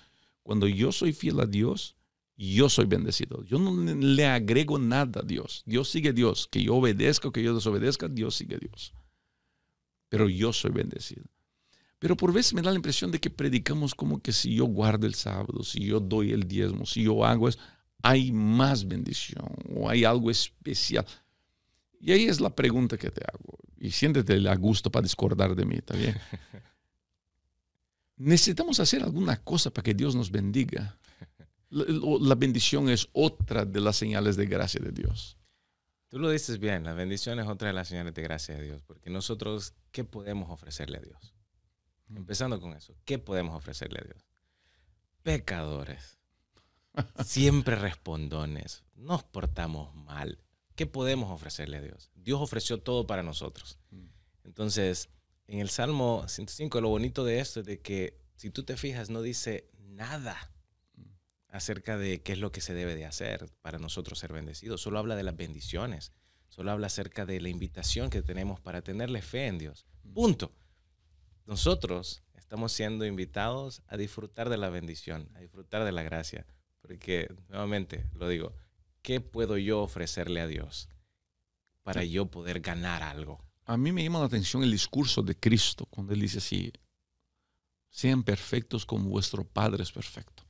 Cuando yo soy fiel a Dios, yo soy bendecido. Yo no le agrego nada a Dios. Dios sigue Dios. Que yo obedezca o que yo desobedezca, Dios sigue Dios. Pero yo soy bendecido. Pero por veces me da la impresión de que predicamos como que si yo guardo el sábado, si yo doy el diezmo, si yo hago eso, hay más bendición o hay algo especial. Y ahí es la pregunta que te hago. Y siéntete a gusto para discordar de mí, también. [laughs] Necesitamos hacer alguna cosa para que Dios nos bendiga. La bendición es otra de las señales de gracia de Dios. Tú lo dices bien, la bendición es otra de las señales de gracia de Dios, porque nosotros, ¿qué podemos ofrecerle a Dios? Mm. Empezando con eso, ¿qué podemos ofrecerle a Dios? Pecadores, [laughs] siempre respondones, nos portamos mal. ¿Qué podemos ofrecerle a Dios? Dios ofreció todo para nosotros. Mm. Entonces, en el Salmo 105, lo bonito de esto es de que, si tú te fijas, no dice nada acerca de qué es lo que se debe de hacer para nosotros ser bendecidos. Solo habla de las bendiciones. Solo habla acerca de la invitación que tenemos para tenerle fe en Dios. Mm. Punto. Nosotros estamos siendo invitados a disfrutar de la bendición, a disfrutar de la gracia. Porque, nuevamente, lo digo, ¿qué puedo yo ofrecerle a Dios para yo poder ganar algo? A mí me llama la atención el discurso de Cristo cuando él dice así, sean perfectos como vuestro Padre es perfecto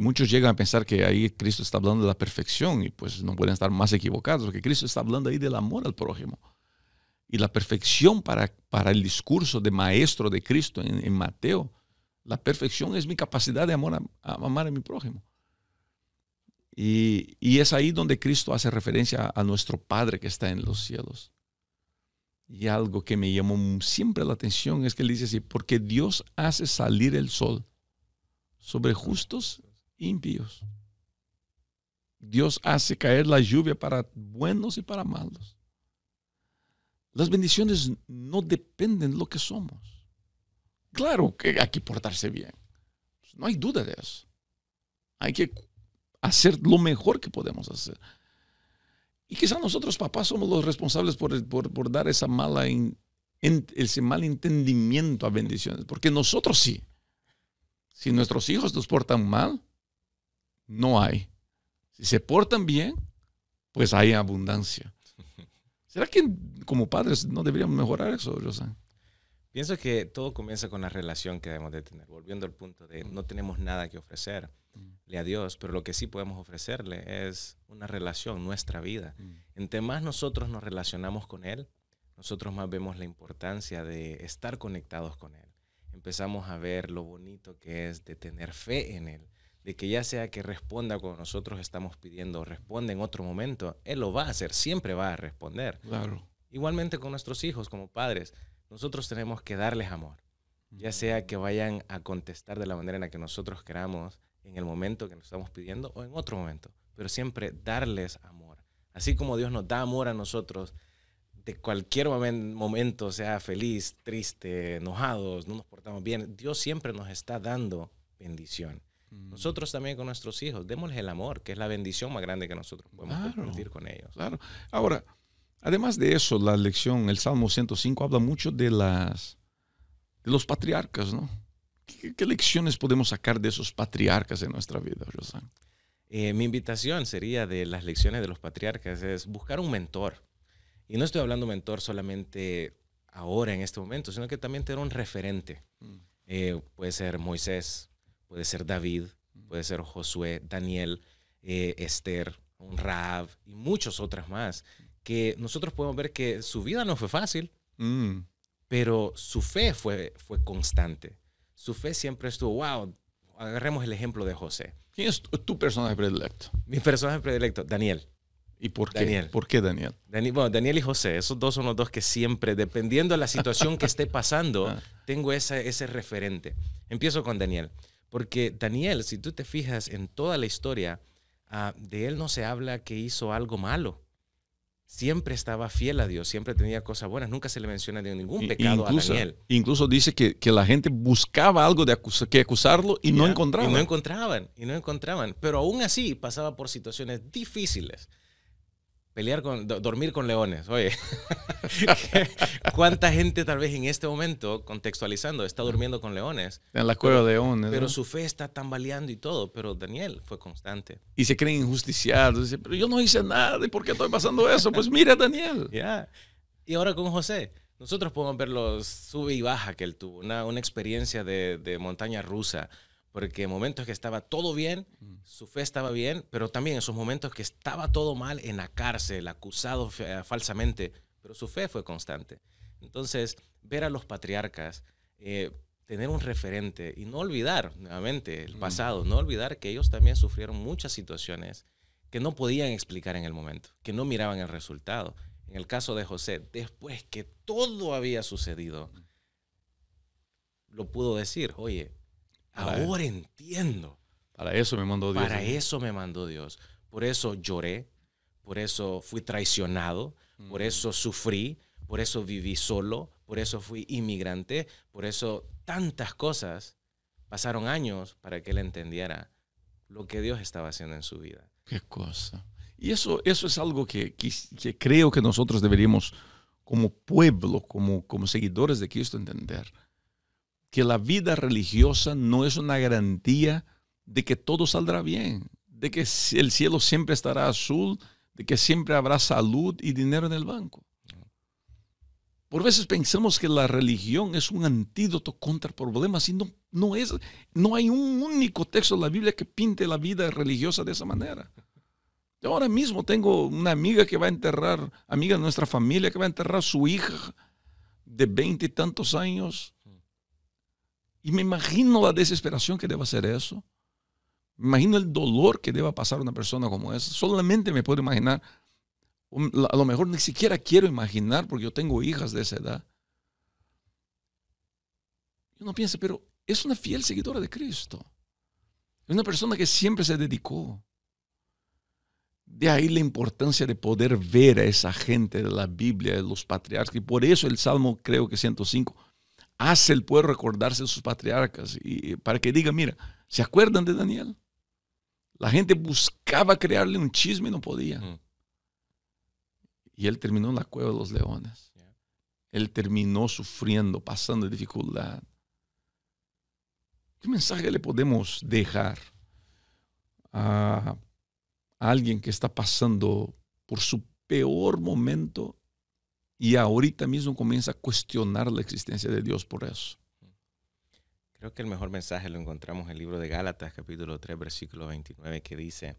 muchos llegan a pensar que ahí Cristo está hablando de la perfección y pues no pueden estar más equivocados, porque Cristo está hablando ahí del amor al prójimo. Y la perfección para, para el discurso de maestro de Cristo en, Mateo, la perfección es mi capacidad de amor a, amar a mi prójimo. Y, es ahí donde Cristo hace referencia a, nuestro Padre que está en los cielos. Y algo que me llamó siempre la atención es que él dice así, porque Dios hace salir el sol sobre justos impíos. Dios hace caer la lluvia para buenos y para malos. Las bendiciones no dependen de lo que somos. Claro que hay que portarse bien. Pues no hay duda de eso. Hay que hacer lo mejor que podemos hacer. Y quizá nosotros, papás, somos los responsables por, por, dar esa mala ese mal entendimiento a bendiciones. Porque nosotros sí. Si nuestros hijos nos portan mal, no hay. Si se portan bien, pues hay abundancia. [laughs] ¿Será que como padres no deberíamos mejorar eso, José? Pienso que todo comienza con la relación que debemos de tener. Volviendo al punto de no tenemos nada que ofrecerle mm. a Dios, pero lo que sí podemos ofrecerle es una relación, nuestra vida. Mm. Entre más nosotros nos relacionamos con Él, nosotros más vemos la importancia de estar conectados con Él. Empezamos a ver lo bonito que es de tener fe en Él, de que ya sea que responda cuando nosotros estamos pidiendo, responde en otro momento, él lo va a hacer, siempre va a responder. Igualmente con nuestros hijos como padres, nosotros tenemos que darles amor, ya sea que vayan a contestar de la manera en la que nosotros queramos, en el momento que nos estamos pidiendo o en otro momento, pero siempre darles amor. Así como Dios nos da amor a nosotros, de cualquier momento, sea feliz, triste, enojados, no nos portamos bien, Dios siempre nos está dando bendición. Mm. Nosotros también con nuestros hijos, démosles el amor, que es la bendición más grande que nosotros podemos compartir con ellos. Ahora, además de eso, la lección, el Salmo 105 habla mucho de, las, de los patriarcas, ¿no? ¿Qué, lecciones podemos sacar de esos patriarcas en nuestra vida, José? Eh, mi invitación sería de las lecciones de los patriarcas, es buscar un mentor. Y no estoy hablando mentor solamente ahora, en este momento, sino que también tener un referente. Mm. Eh, puede ser Moisés, puede ser David, puede ser Josué, Daniel, eh, Esther, Raab y muchas otras más, que nosotros podemos ver que su vida no fue fácil, mm. pero su fe fue, fue constante. Su fe siempre estuvo, wow, agarremos el ejemplo de José. ¿Quién es tu, personaje predilecto? Mi personaje predilecto, Daniel. ¿Y por qué? Daniel. ¿Por qué Daniel? Daniel? Bueno, Daniel y José, esos dos son los dos que siempre, dependiendo de la situación que esté pasando, [laughs] ah. tengo ese ese referente. Empiezo con Daniel. Porque Daniel, si tú te fijas en toda la historia, ah, de él no se habla que hizo algo malo. Siempre estaba fiel a Dios, siempre tenía cosas buenas, nunca se le menciona de ningún pecado a Daniel. Incluso dice que, la gente buscaba algo de que acusarlo y no encontraban. Y no encontraban, y no encontraban. Pero aún así pasaba por situaciones difíciles pelear con, dormir con leones. Oye, [laughs] ¿cuánta gente tal vez en este momento, contextualizando, está durmiendo con leones? En la cueva de leones. Pero su fe está tambaleando y todo, pero Daniel fue constante. Y se creen injusticiados. Dice, pero yo no hice nada, ¿y por qué estoy pasando eso? Pues mira, Daniel. [laughs] ya Y ahora con José. Nosotros podemos ver los sube y baja que él tuvo, una, una experiencia de, de montaña rusa, porque momentos que estaba todo bien, mm. su fe estaba bien, pero también en sus momentos que estaba todo mal en la cárcel, acusado eh, falsamente, pero su fe fue constante. Entonces, ver a los patriarcas, eh, tener un referente y no olvidar nuevamente el mm. pasado, no olvidar que ellos también sufrieron muchas situaciones que no podían explicar en el momento, que no miraban el resultado. En el caso de José, después que todo había sucedido, mm. lo pudo decir, oye, Ahora entiendo. Para eso me mandó Dios. Para eso me mandó Dios. Por eso lloré, por eso fui traicionado, por mm. eso sufrí, por eso viví solo, por eso fui inmigrante, por eso tantas cosas. Pasaron años para que él entendiera lo que Dios estaba haciendo en su vida. Qué cosa. Y eso, eso es algo que, que, que creo que nosotros deberíamos como pueblo, como, como seguidores de Cristo entender que la vida religiosa no es una garantía de que todo saldrá bien, de que el cielo siempre estará azul, de que siempre habrá salud y dinero en el banco. Por veces pensamos que la religión es un antídoto contra problemas y no, es. No hay un único texto de la Biblia que pinte la vida religiosa de esa manera. Yo ahora mismo tengo una amiga que va a enterrar, amiga de nuestra familia, que va a enterrar a su hija de veinte y tantos años y me imagino la desesperación que deba ser eso. Me imagino el dolor que deba pasar una persona como esa. Solamente me puedo imaginar. A lo mejor ni siquiera quiero imaginar porque yo tengo hijas de esa edad. Y uno piensa, pero es una fiel seguidora de Cristo. Es una persona que siempre se dedicó. De ahí la importancia de poder ver a esa gente de la Biblia, de los patriarcas. Y por eso el Salmo, creo que 105, hace el pueblo recordarse de sus patriarcas y para que diga, mira, ¿se acuerdan de Daniel? La gente buscaba crearle un chisme y no podía. Mm. Y él terminó en la cueva de los leones. Él terminó sufriendo, pasando dificultad. ¿Qué mensaje le podemos dejar a alguien que está pasando por su peor momento y ahorita mismo comienza a cuestionar la existencia de Dios por eso. Creo que el mejor mensaje lo encontramos en el libro de Gálatas, capítulo 3, versículo 29, que dice,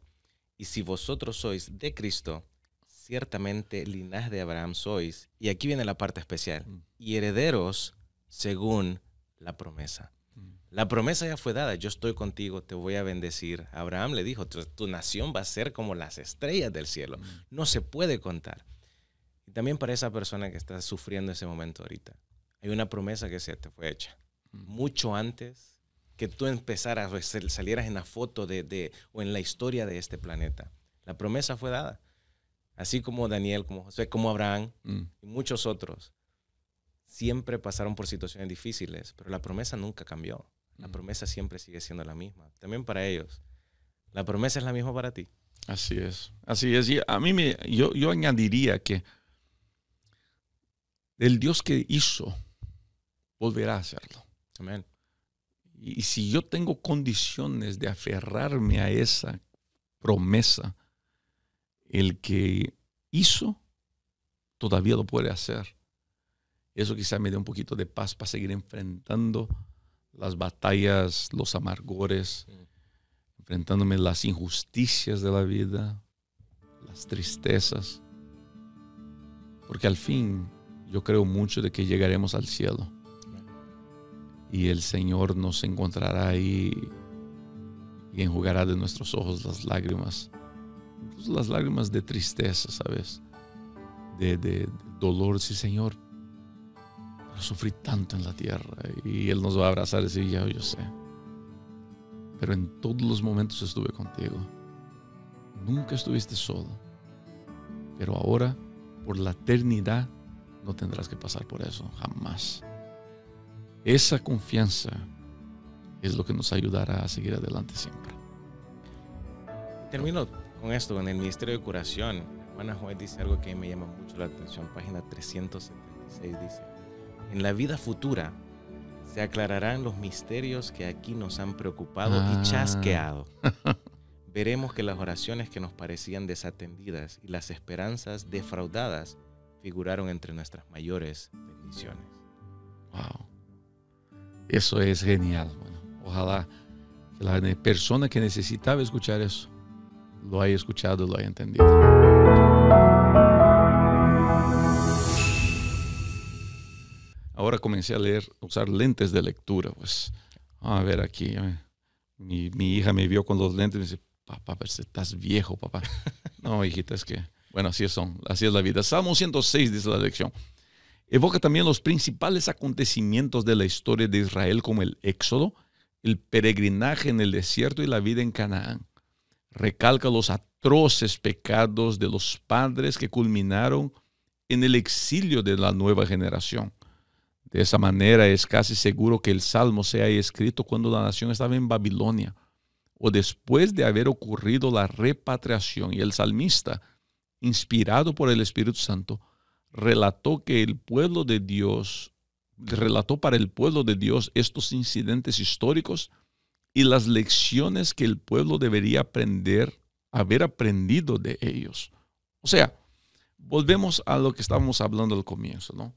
y si vosotros sois de Cristo, ciertamente linaje de Abraham sois, y aquí viene la parte especial, mm. y herederos según la promesa. Mm. La promesa ya fue dada, yo estoy contigo, te voy a bendecir. Abraham le dijo, tu, nación va a ser como las estrellas del cielo, mm. no se puede contar también para esa persona que está sufriendo ese momento ahorita. Hay una promesa que se te fue hecha. Mm. Mucho antes que tú empezaras, salieras en la foto de, de, o en la historia de este planeta. La promesa fue dada. Así como Daniel, como José, como Abraham mm. y muchos otros. Siempre pasaron por situaciones difíciles, pero la promesa nunca cambió. La mm. promesa siempre sigue siendo la misma. También para ellos. La promesa es la misma para ti. Así es. Así es. Y a mí me, yo, yo añadiría que el Dios que hizo, volverá a hacerlo. Amén. Y, si yo tengo condiciones de aferrarme a esa promesa, el que hizo todavía lo puede hacer. Eso quizá me dé un poquito de paz para seguir enfrentando las batallas, los amargores, mm. enfrentándome las injusticias de la vida, las tristezas. Porque al fin yo creo mucho de que llegaremos al cielo. Y el Señor nos encontrará ahí y enjugará de nuestros ojos las lágrimas. las lágrimas de tristeza, ¿sabes? De, dolor. Sí, Señor, sufrí tanto en la tierra. Y Él nos va a abrazar y decir, yo sé. Pero en todos los momentos estuve contigo. Nunca estuviste solo. Pero ahora, por la eternidad, no tendrás que pasar por eso, jamás. Esa confianza es lo que nos ayudará a seguir adelante siempre. Termino con esto, en el Ministerio de Curación, Juana Juárez dice algo que me llama mucho la atención, página 376 dice, en la vida futura se aclararán los misterios que aquí nos han preocupado y ah. chasqueado. Veremos que las oraciones que nos parecían desatendidas y las esperanzas defraudadas figuraron entre nuestras mayores bendiciones. Wow. Eso es genial. ojalá que la persona que necesitaba escuchar eso lo haya escuchado, lo haya entendido. Ahora comencé a leer, usar lentes de lectura. Pues, a ver aquí. Mi, mi hija me vio con los lentes y me dice, papá, estás viejo, papá. [laughs] no, hijita, es que bueno, así son, así es la vida. Salmo 106 dice la lección. Evoca también los principales acontecimientos de la historia de Israel como el éxodo, el peregrinaje en el desierto y la vida en Canaán. Recalca los atroces pecados de los padres que culminaron en el exilio de la nueva generación. De esa manera es casi seguro que el Salmo sea escrito cuando la nación estaba en Babilonia o después de haber ocurrido la repatriación y el salmista inspirado por el Espíritu Santo, relató que el pueblo de Dios, relató para el pueblo de Dios estos incidentes históricos y las lecciones que el pueblo debería aprender, haber aprendido de ellos. O sea, volvemos a lo que estábamos hablando al comienzo, ¿no?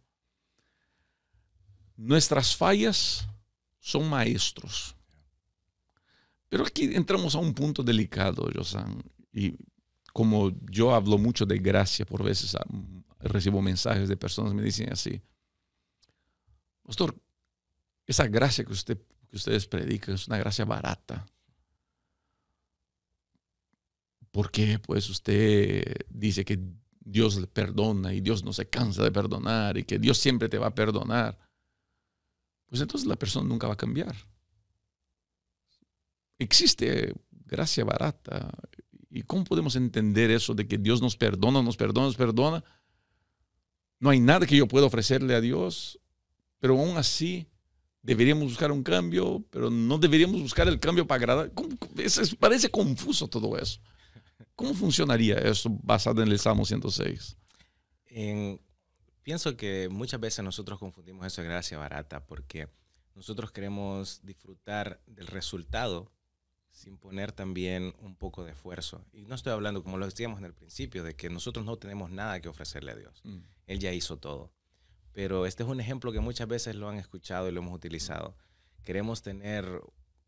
Nuestras fallas son maestros. Pero aquí entramos a un punto delicado, Josan, y como yo hablo mucho de gracia, por veces ah, mm, recibo mensajes de personas que me dicen así, pastor, esa gracia que, usted, que ustedes predican es una gracia barata. Porque pues usted dice que Dios le perdona y Dios no se cansa de perdonar y que Dios siempre te va a perdonar? Pues entonces la persona nunca va a cambiar. Existe gracia barata, ¿Y cómo podemos entender eso de que Dios nos perdona, nos perdona, nos perdona? No hay nada que yo pueda ofrecerle a Dios, pero aún así deberíamos buscar un cambio, pero no deberíamos buscar el cambio para agradar. parece confuso todo eso. ¿Cómo funcionaría eso basado en el Salmo 106? pienso que muchas veces nosotros confundimos eso de gracia barata porque nosotros queremos disfrutar del resultado sin poner también un poco de esfuerzo. Y no estoy hablando, como lo decíamos en el principio, de que nosotros no tenemos nada que ofrecerle a Dios. Mm. Él ya hizo todo. Pero este es un ejemplo que muchas veces lo han escuchado y lo hemos utilizado. Queremos tener,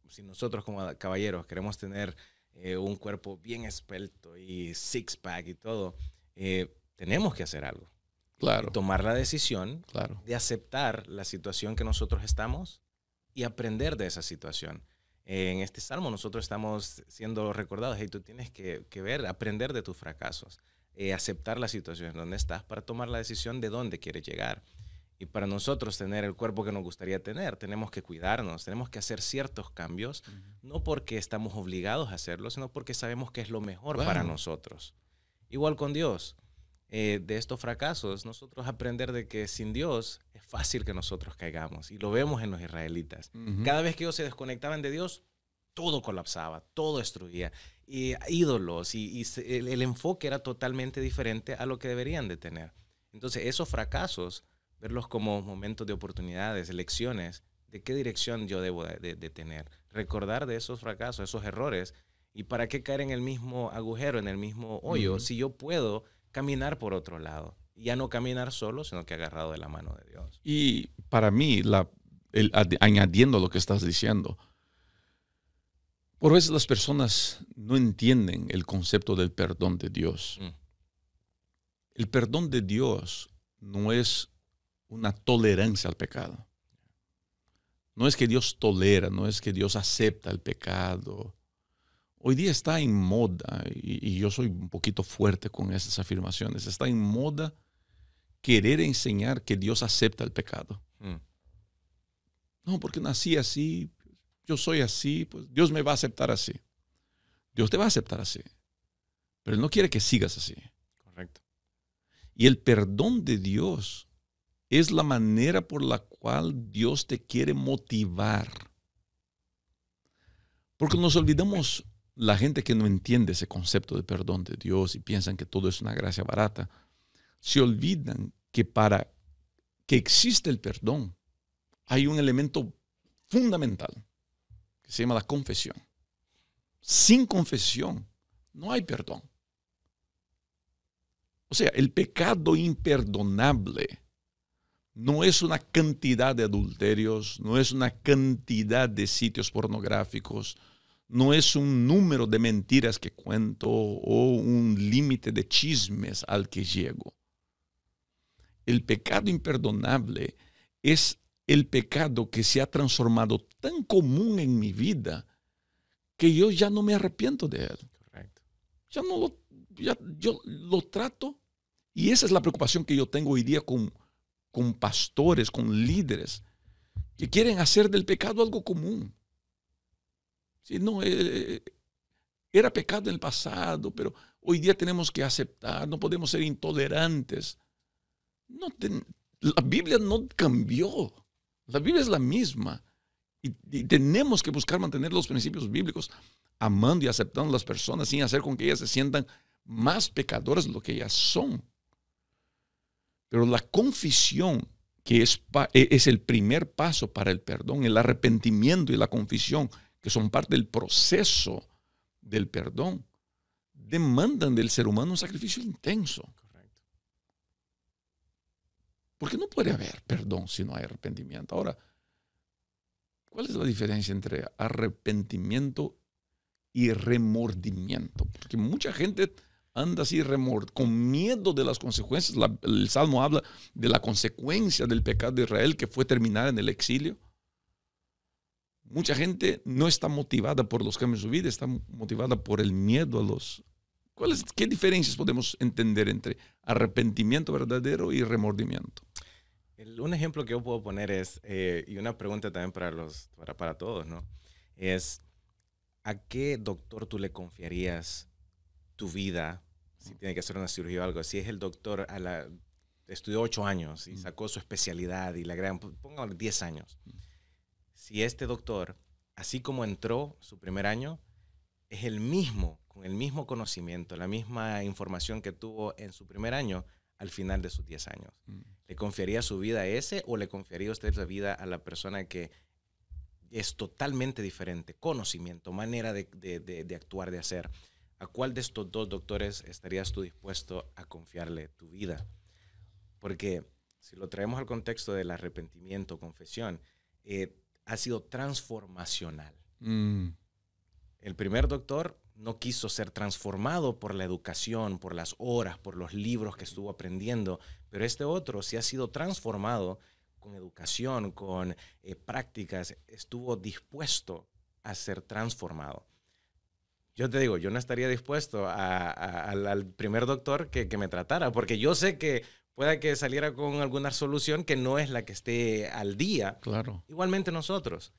si nosotros como caballeros queremos tener eh, un cuerpo bien esbelto y six-pack y todo, eh, tenemos que hacer algo. Claro. tomar la decisión claro. de aceptar la situación que nosotros estamos y aprender de esa situación en este salmo nosotros estamos siendo recordados, y tú tienes que, ver, aprender de tus fracasos, eh, aceptar la situación en donde estás para tomar la decisión de dónde quieres llegar. Y para nosotros tener el cuerpo que nos gustaría tener, tenemos que cuidarnos, tenemos que hacer ciertos cambios, no porque estamos obligados a hacerlo, sino porque sabemos que es lo mejor para nosotros. Igual con Dios. Eh, de estos fracasos, nosotros aprender de que sin Dios es fácil que nosotros caigamos. Y lo vemos en los israelitas. Cada vez que ellos se desconectaban de Dios, todo colapsaba, todo destruía. Y ídolos, y, el, enfoque era totalmente diferente a lo que deberían de tener. Entonces, esos fracasos, verlos como momentos de oportunidades, elecciones, de qué dirección yo debo de, tener. Recordar de esos fracasos, esos errores, y para qué caer en el mismo agujero, en el mismo hoyo, si yo puedo caminar por otro lado. Ya no caminar solo, sino que agarrado de la mano de Dios. Y para mí, la, añadiendo lo que estás diciendo, por veces las personas no entienden el concepto del perdón de Dios. Mm. El perdón de Dios no es una tolerancia al pecado. No es que Dios tolera, no es que Dios acepta el pecado. Hoy día está en moda, y, yo soy un poquito fuerte con esas afirmaciones, está en moda querer enseñar que Dios acepta el pecado. Mm. No, porque nací así, yo soy así, pues Dios me va a aceptar así. Dios te va a aceptar así, pero Él no quiere que sigas así. Correcto. Y el perdón de Dios es la manera por la cual Dios te quiere motivar. Porque nos olvidamos la gente que no entiende ese concepto de perdón de Dios y piensan que todo es una gracia barata, se olvidan que para que existe el perdón hay un elemento fundamental que se llama la confesión. Sin confesión no hay perdón. O sea, el pecado imperdonable no es una cantidad de adulterios, no es una cantidad de sitios pornográficos, no es un número de mentiras que cuento o un límite de chismes al que llego. El pecado imperdonable es el pecado que se ha transformado tan común en mi vida que yo ya no me arrepiento de él. Ya no lo, yo lo trato y esa es la preocupación que yo tengo hoy día con, con pastores, con líderes que quieren hacer del pecado algo común no, eh, eh, era pecado en el pasado, pero hoy día tenemos que aceptar, no podemos ser intolerantes. No la Biblia no cambió, la Biblia es la misma y, tenemos que buscar mantener los principios bíblicos, amando y aceptando a las personas sin hacer con que ellas se sientan más pecadoras de lo que ellas son. Pero la confesión, que es, e, es el primer paso para el perdón, el arrepentimiento y la confesión, que son parte del proceso del perdón, demandan del ser humano un sacrificio intenso. Porque no puede haber perdón si no hay arrepentimiento. Ahora, ¿cuál es la diferencia entre arrepentimiento y remordimiento? Porque mucha gente anda así remord con miedo de las consecuencias. el Salmo habla de la consecuencia del pecado de Israel que fue terminar en el exilio mucha gente no está motivada por los cambios de su vida, está motivada por el miedo a los... ¿Cuáles, ¿Qué diferencias podemos entender entre arrepentimiento verdadero y remordimiento? un ejemplo que yo puedo poner es, eh, y una pregunta también para, los, para, para todos, ¿no? Es, ¿a qué doctor tú le confiarías tu vida si tiene que hacer una cirugía o algo? Si es el doctor, a la, estudió ocho años y mm. sacó su especialidad y la gran, pongamos diez años. Mm si este doctor, así como entró su primer año, es el mismo, con el mismo conocimiento, la misma información que tuvo en su primer año al final de sus 10 años. Mm. ¿Le confiaría su vida a ese o le confiaría usted la vida a la persona que es totalmente diferente? Conocimiento, manera de, actuar, de hacer. ¿A cuál de estos dos doctores estarías tú dispuesto a confiarle tu vida? Porque si lo traemos al contexto del arrepentimiento, confesión, eh, ha sido transformacional. Mm. El primer doctor no quiso ser transformado por la educación, por las horas, por los libros que estuvo aprendiendo, pero este otro sí ha sido transformado con educación, con eh, prácticas, estuvo dispuesto a ser transformado. Yo te digo, yo no estaría dispuesto al, primer doctor que, me tratara, porque yo sé que pueda que saliera con alguna solución que no es la que esté al día. Claro. Igualmente nosotros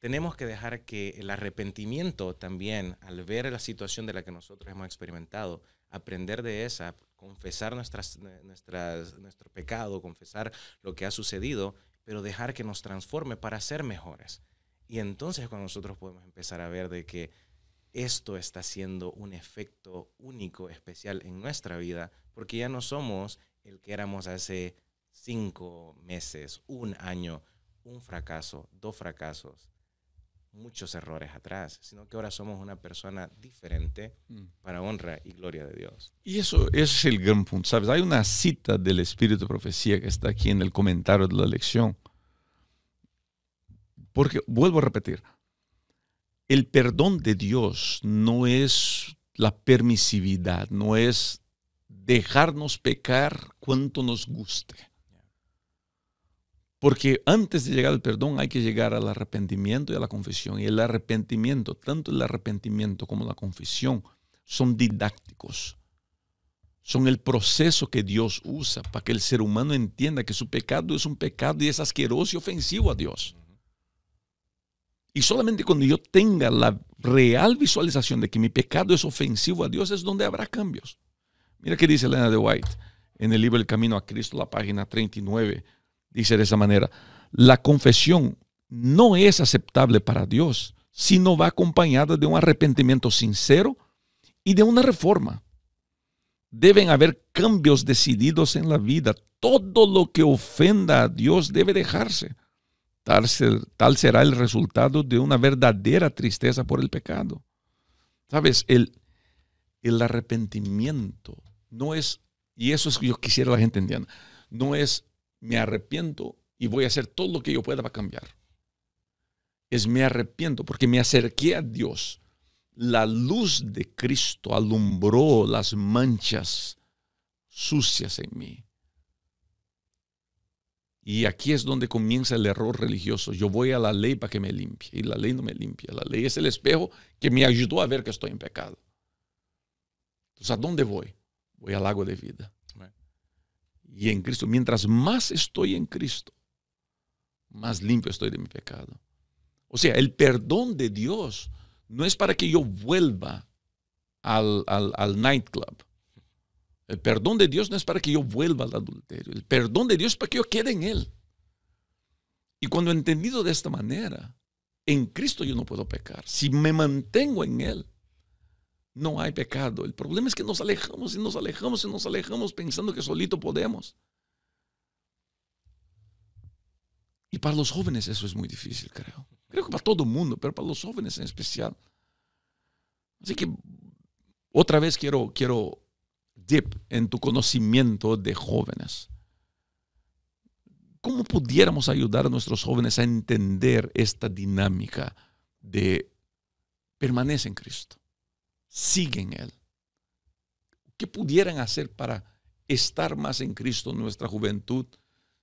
tenemos que dejar que el arrepentimiento también, al ver la situación de la que nosotros hemos experimentado, aprender de esa, confesar nuestras, nuestras, nuestro pecado, confesar lo que ha sucedido, pero dejar que nos transforme para ser mejores. Y entonces cuando nosotros podemos empezar a ver de que esto está siendo un efecto único, especial en nuestra vida, porque ya no somos el que éramos hace cinco meses, un año, un fracaso, dos fracasos, muchos errores atrás, sino que ahora somos una persona diferente mm. para honra y gloria de Dios. Y eso, es el gran punto, ¿sabes? Hay una cita del Espíritu de Profecía que está aquí en el comentario de la lección. Porque, vuelvo a repetir, el perdón de Dios no es la permisividad, no es dejarnos pecar cuanto nos guste. Porque antes de llegar al perdón hay que llegar al arrepentimiento y a la confesión. Y el arrepentimiento, tanto el arrepentimiento como la confesión, son didácticos. Son el proceso que Dios usa para que el ser humano entienda que su pecado es un pecado y es asqueroso y ofensivo a Dios. Y solamente cuando yo tenga la real visualización de que mi pecado es ofensivo a Dios es donde habrá cambios. Mira qué dice Elena de White en el libro El Camino a Cristo, la página 39. Dice de esa manera, la confesión no es aceptable para Dios si no va acompañada de un arrepentimiento sincero y de una reforma. Deben haber cambios decididos en la vida. Todo lo que ofenda a Dios debe dejarse. Tal, tal, será el resultado de una verdadera tristeza por el pecado. Sabes, el, el arrepentimiento no es, y eso es que yo quisiera la gente entienda, no es me arrepiento y voy a hacer todo lo que yo pueda para cambiar. Es me arrepiento porque me acerqué a Dios. La luz de Cristo alumbró las manchas sucias en mí. Y aquí es donde comienza el error religioso. Yo voy a la ley para que me limpie. Y la ley no me limpia. La ley es el espejo que me ayudó a ver que estoy en pecado. Entonces, ¿a dónde voy? voy al agua de vida. Y en Cristo, mientras más estoy en Cristo, más limpio estoy de mi pecado. O sea, el perdón de Dios no es para que yo vuelva al, al, al nightclub. El perdón de Dios no es para que yo vuelva al adulterio. El perdón de Dios es para que yo quede en Él. Y cuando he entendido de esta manera, en Cristo yo no puedo pecar. Si me mantengo en Él, no hay pecado. El problema es que nos alejamos y nos alejamos y nos alejamos pensando que solito podemos. Y para los jóvenes eso es muy difícil, creo. Creo que para todo el mundo, pero para los jóvenes en especial. Así que otra vez quiero, quiero dip en tu conocimiento de jóvenes. ¿Cómo pudiéramos ayudar a nuestros jóvenes a entender esta dinámica de permanece en Cristo? siguen Él? ¿Qué pudieran hacer para estar más en Cristo nuestra juventud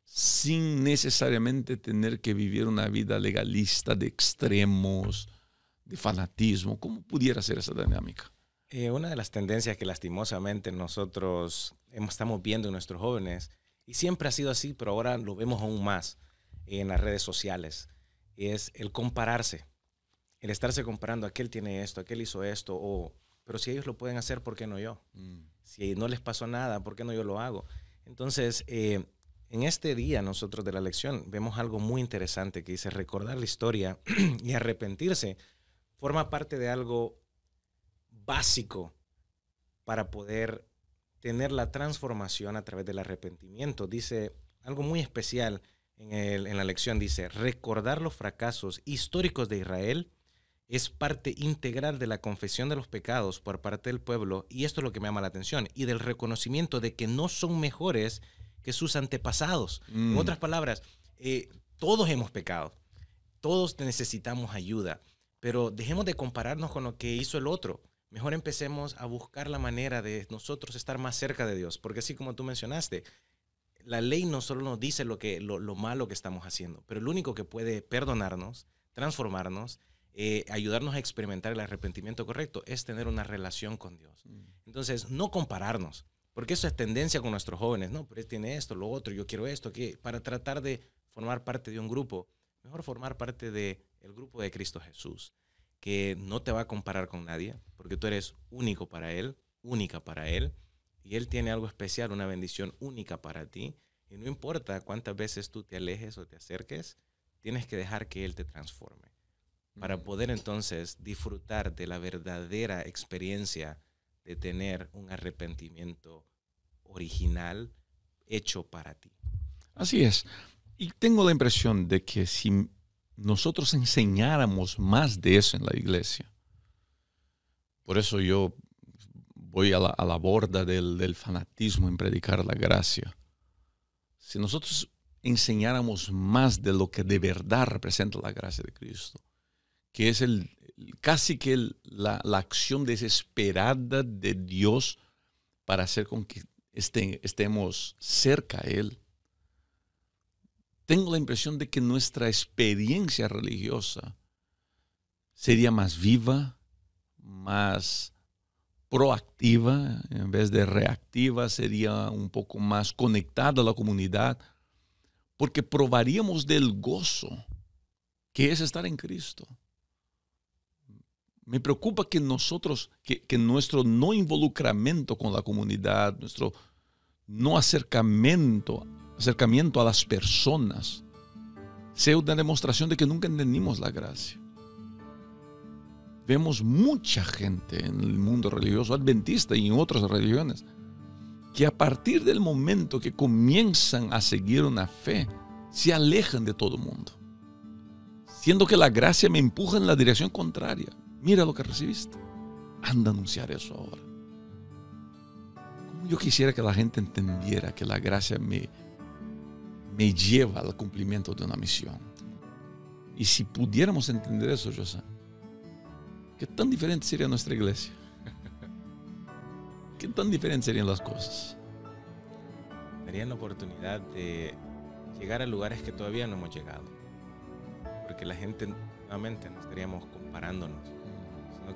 sin necesariamente tener que vivir una vida legalista de extremos, de fanatismo? ¿Cómo pudiera ser esa dinámica? Eh, una de las tendencias que lastimosamente nosotros estamos viendo en nuestros jóvenes, y siempre ha sido así, pero ahora lo vemos aún más en las redes sociales, es el compararse el estarse comparando, aquel tiene esto, aquel hizo esto, o, pero si ellos lo pueden hacer, ¿por qué no yo? Mm. Si no les pasó nada, ¿por qué no yo lo hago? Entonces, eh, en este día nosotros de la lección vemos algo muy interesante que dice recordar la historia [clears throat] y arrepentirse forma parte de algo básico para poder tener la transformación a través del arrepentimiento. Dice algo muy especial en, en la lección, dice recordar los fracasos históricos de Israel es parte integral de la confesión de los pecados por parte del pueblo, y esto es lo que me llama la atención, y del reconocimiento de que no son mejores que sus antepasados. En mm. otras palabras, eh, todos hemos pecado, todos necesitamos ayuda, pero dejemos de compararnos con lo que hizo el otro. Mejor empecemos a buscar la manera de nosotros estar más cerca de Dios, porque así como tú mencionaste, la ley no solo nos dice lo, que, lo, lo malo que estamos haciendo, pero el único que puede perdonarnos, transformarnos, eh, ayudarnos a experimentar el arrepentimiento correcto es tener una relación con Dios. Mm. Entonces, no compararnos, porque eso es tendencia con nuestros jóvenes, ¿no? Pero él tiene esto, lo otro, yo quiero esto, que para tratar de formar parte de un grupo, mejor formar parte del el grupo de Cristo Jesús, que no te va a comparar con nadie, porque tú eres único para Él, única para Él, y Él tiene algo especial, una bendición única para ti, y no importa cuántas veces tú te alejes o te acerques, tienes que dejar que Él te transforme para poder entonces disfrutar de la verdadera experiencia de tener un arrepentimiento original hecho para ti. Así es. Y tengo la impresión de que si nosotros enseñáramos más de eso en la iglesia, por eso yo voy a la, borda del fanatismo en predicar la gracia. Si nosotros enseñáramos más de lo que de verdad representa la gracia de Cristo, que es el, casi que la, acción desesperada de Dios para hacer con que este, estemos cerca a Él. Tengo la impresión de que nuestra experiencia religiosa sería más viva, más proactiva en vez de reactiva, sería un poco más conectada a la comunidad, porque probaríamos del gozo que es estar en Cristo me preocupa que nosotros, que, nuestro no involucramiento con la comunidad, nuestro no acercamiento, acercamiento a las personas, sea una demostración de que nunca entendimos la gracia. Vemos mucha gente en el mundo religioso adventista y en otras religiones que a partir del momento que comienzan a seguir una fe, se alejan de todo el mundo, siendo que la gracia me empuja en la dirección contraria. Mira lo que recibiste. Anda a anunciar eso ahora. Yo quisiera que la gente entendiera que la gracia me, me lleva al cumplimiento de una misión. Y si pudiéramos entender eso, José, qué tan diferente sería nuestra iglesia. ¿Qué tan diferente serían las cosas? Sería la oportunidad de llegar a lugares que todavía no hemos llegado. Porque la gente nuevamente nos estaríamos comparándonos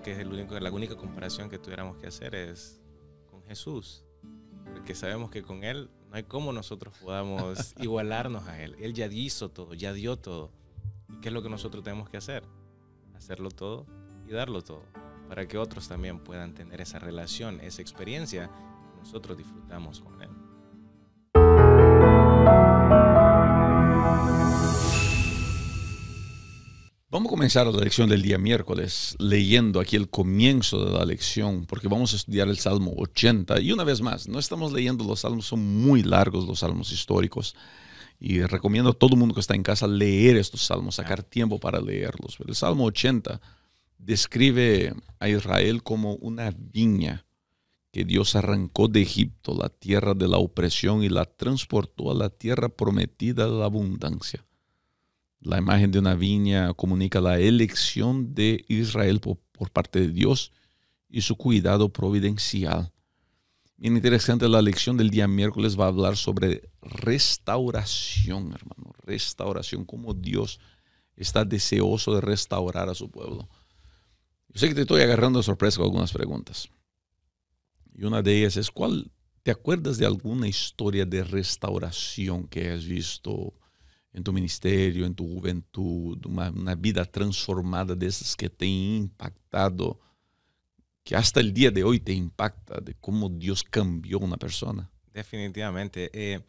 que es el único, la única comparación que tuviéramos que hacer es con Jesús, porque sabemos que con Él no hay cómo nosotros podamos [laughs] igualarnos a Él. Él ya hizo todo, ya dio todo. ¿Y qué es lo que nosotros tenemos que hacer? Hacerlo todo y darlo todo, para que otros también puedan tener esa relación, esa experiencia que nosotros disfrutamos con Vamos a comenzar la lección del día miércoles leyendo aquí el comienzo de la lección porque vamos a estudiar el Salmo 80 y una vez más, no estamos leyendo los salmos, son muy largos los salmos históricos y recomiendo a todo el mundo que está en casa leer estos salmos, sacar tiempo para leerlos. Pero el Salmo 80 describe a Israel como una viña que Dios arrancó de Egipto, la tierra de la opresión, y la transportó a la tierra prometida de la abundancia. La imagen de una viña comunica la elección de Israel por, parte de Dios y su cuidado providencial. Bien interesante, la lección del día miércoles va a hablar sobre restauración, hermano. Restauración, cómo Dios está deseoso de restaurar a su pueblo. Yo sé que te estoy agarrando de sorpresa con algunas preguntas. Y una de ellas es, ¿cuál, ¿te acuerdas de alguna historia de restauración que has visto en tu ministerio, en tu juventud, una vida transformada de esas que te han impactado, que hasta el día de hoy te impacta de cómo Dios cambió una persona. Definitivamente. Eh,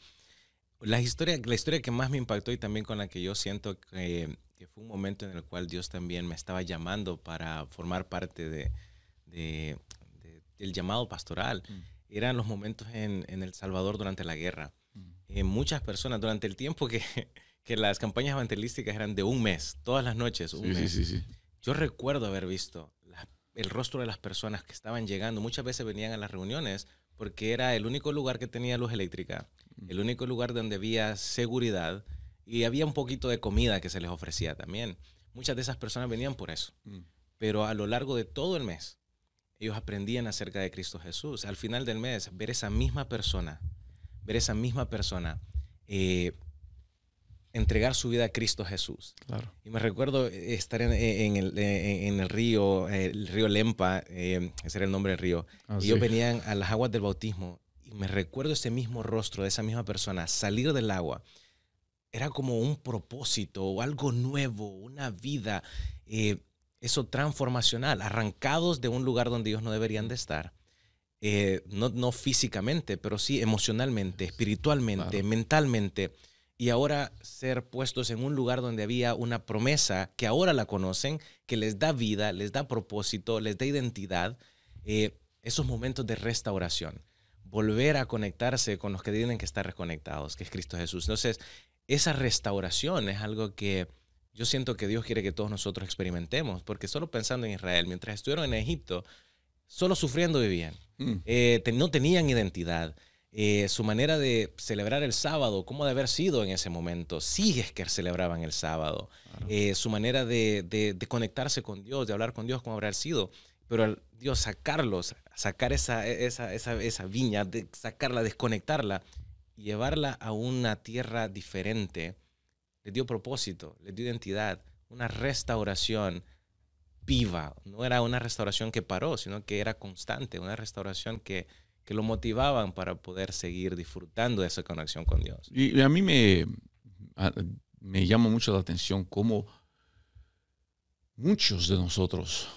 la, historia, la historia que más me impactó y también con la que yo siento que, fue un momento en el cual Dios también me estaba llamando para formar parte de, de, del llamado pastoral, mm. eran los momentos en, El Salvador durante la guerra. Mm. Eh, muchas personas, durante el tiempo que, que las campañas evangelísticas eran de un mes, todas las noches, un mes. Yo recuerdo haber visto el rostro de las personas que estaban llegando. Muchas veces venían a las reuniones porque era el único lugar que tenía luz eléctrica, mm. el único lugar donde había seguridad y había un poquito de comida que se les ofrecía también. Muchas de esas personas venían por eso. Mm. Pero a lo largo de todo el mes, ellos aprendían acerca de Cristo Jesús. Al final del mes, ver esa misma persona, ver esa misma persona eh, entregar su vida a Cristo Jesús. Y me recuerdo eh, estar en, eh, el, eh, en, el, río, el río Lempa, ese era el nombre del río, y ah, ellos venían a las aguas del bautismo, y me recuerdo ese mismo rostro de esa misma persona salir del agua. Era como un propósito, o algo nuevo, una vida, eso transformacional, arrancados de un lugar donde ellos no deberían de estar. no, no físicamente, pero sí emocionalmente, espiritualmente, mentalmente y ahora ser puestos en un lugar donde había una promesa que ahora la conocen, que les da vida, les da propósito, les da identidad, eh, esos momentos de restauración, volver a conectarse con los que tienen que estar reconectados, que es Cristo Jesús. Entonces, esa restauración es algo que yo siento que Dios quiere que todos nosotros experimentemos, porque solo pensando en Israel, mientras estuvieron en Egipto, solo sufriendo vivían, mm. eh, no tenían identidad. Eh, su manera de celebrar el sábado, cómo de haber sido en ese momento, si es que celebraban el sábado, eh, su manera de, conectarse con Dios, de hablar con Dios, cómo habrá sido. Pero al Dios sacarlos, sacar e, esa, viña, de sacarla, desconectarla, y llevarla a una tierra diferente, le dio propósito, le dio identidad, una restauración viva. No era una restauración que paró, sino que era constante, una restauración que, que lo motivaban para poder seguir disfrutando de esa conexión con Dios. Y a mí me, me llama mucho la atención cómo muchos de nosotros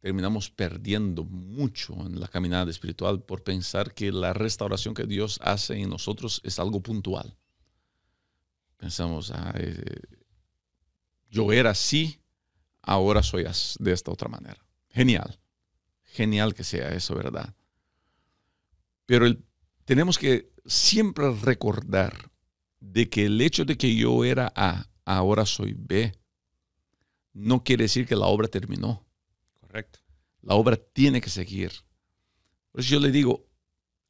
terminamos perdiendo mucho en la caminada espiritual por pensar que la restauración que Dios hace en nosotros es algo puntual. Pensamos, ah, eh, yo era así, ahora soy de esta otra manera. Genial, genial que sea eso, ¿verdad? Pero tenemos que siempre recordar de que el hecho de que yo era A, ahora soy B, no quiere decir que la obra terminó. Correcto. La obra tiene que seguir. Por eso yo le digo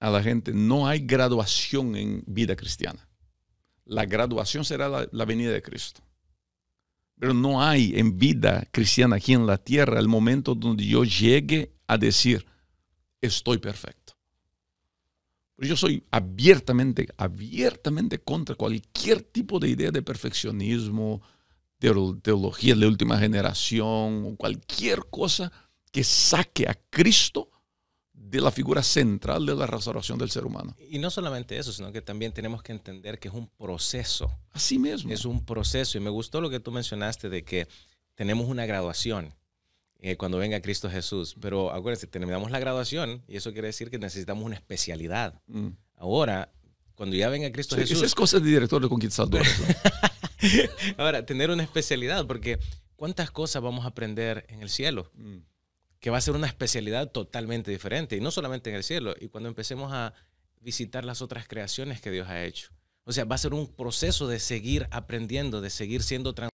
a la gente, no hay graduación en vida cristiana. La graduación será la venida de Cristo. Pero no hay en vida cristiana aquí en la tierra el momento donde yo llegue a decir, estoy perfecto. Pero yo soy abiertamente, abiertamente contra cualquier tipo de idea de perfeccionismo, teología de última generación, o cualquier cosa que saque a Cristo de la figura central de la restauración del ser humano. Y no solamente eso, sino que también tenemos que entender que es un proceso. Así mismo. Es un proceso. Y me gustó lo que tú mencionaste de que tenemos una graduación. Eh, cuando venga Cristo Jesús. Pero acuérdense, terminamos la graduación y eso quiere decir que necesitamos una especialidad. Mm. Ahora, cuando ya venga Cristo Jesús. es cosa de director de conquistadores. [laughs] Ahora, tener una especialidad, porque ¿cuántas cosas vamos a aprender en el cielo? Mm. Que va a ser una especialidad totalmente diferente, y no solamente en el cielo, y cuando empecemos a visitar las otras creaciones que Dios ha hecho. O sea, va a ser un proceso de seguir aprendiendo, de seguir siendo transformados.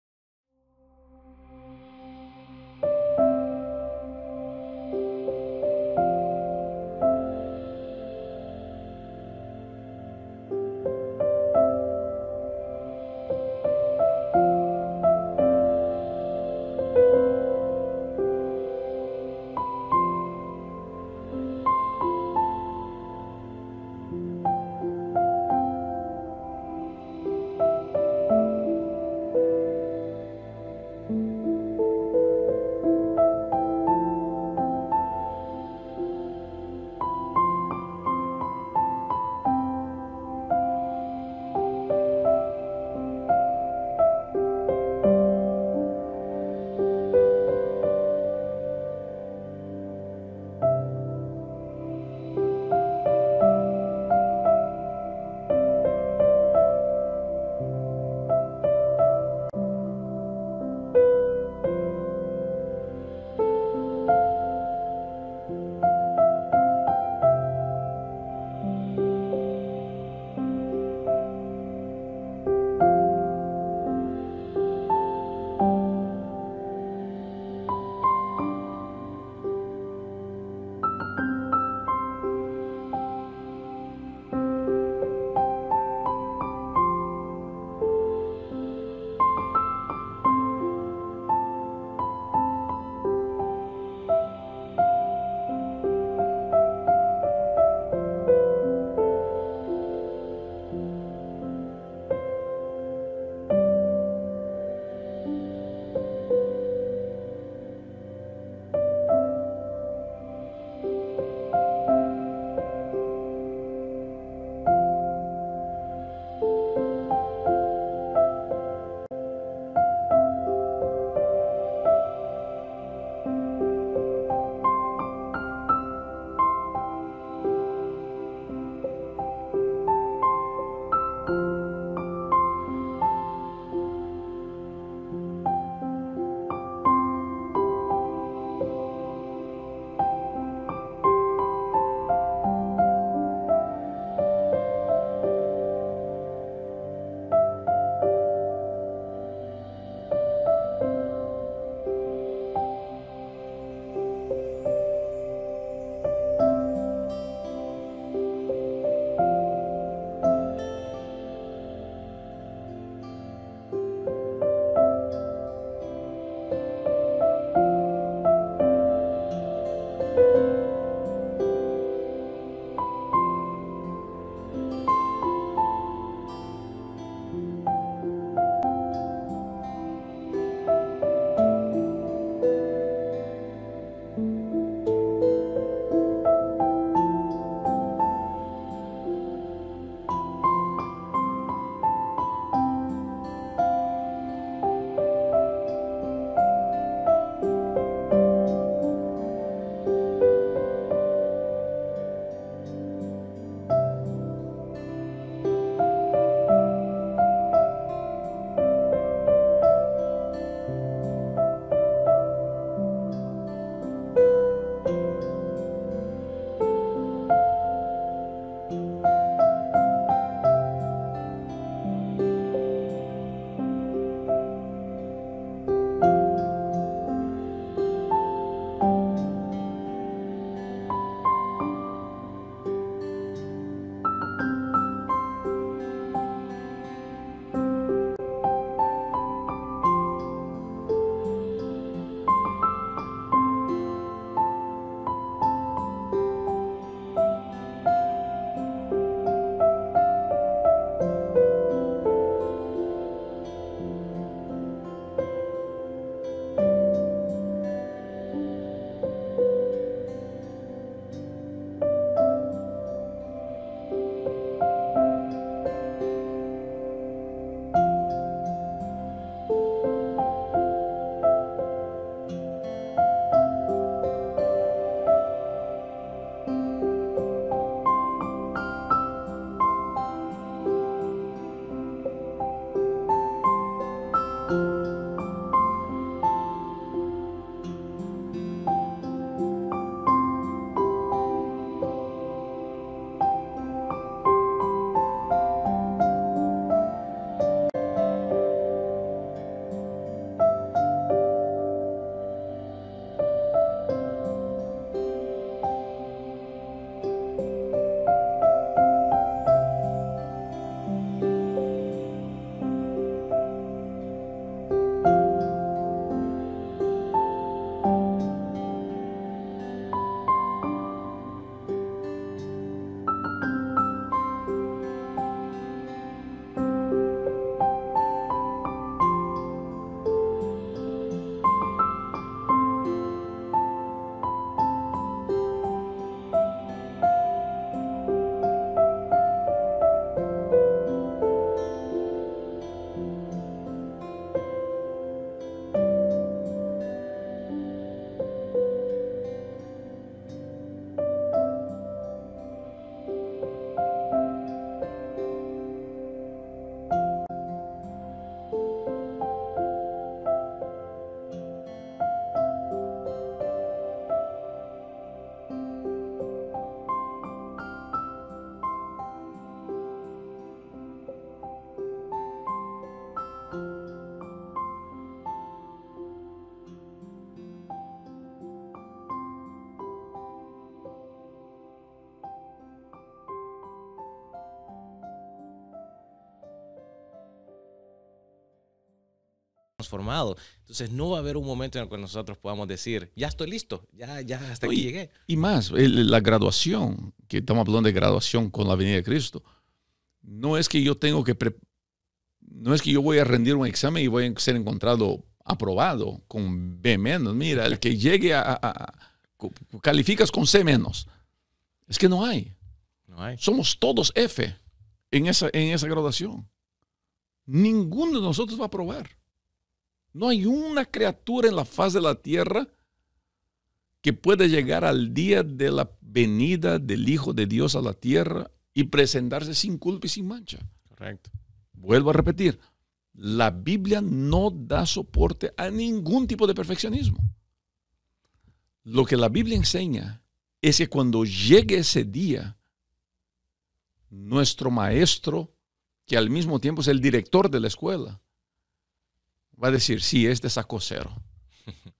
formado, Entonces no va a haber un momento en el que nosotros podamos decir, ya estoy listo, ya, hasta aquí llegué. Y más, la graduación, que estamos hablando de graduación con la venida de Cristo, no es que yo tengo que, no es que yo voy a rendir un examen y voy a ser encontrado aprobado con B menos. Mira, el que llegue a, calificas con C menos. Es que no hay. No hay. Somos todos F en esa, en esa graduación. Ninguno de nosotros va a aprobar. No hay una criatura en la faz de la tierra que pueda llegar al día de la venida del Hijo de Dios a la tierra y presentarse sin culpa y sin mancha. Correcto. Vuelvo a repetir, la Biblia no da soporte a ningún tipo de perfeccionismo. Lo que la Biblia enseña es que cuando llegue ese día, nuestro maestro, que al mismo tiempo es el director de la escuela, va a decir, sí, este sacó cero. [laughs]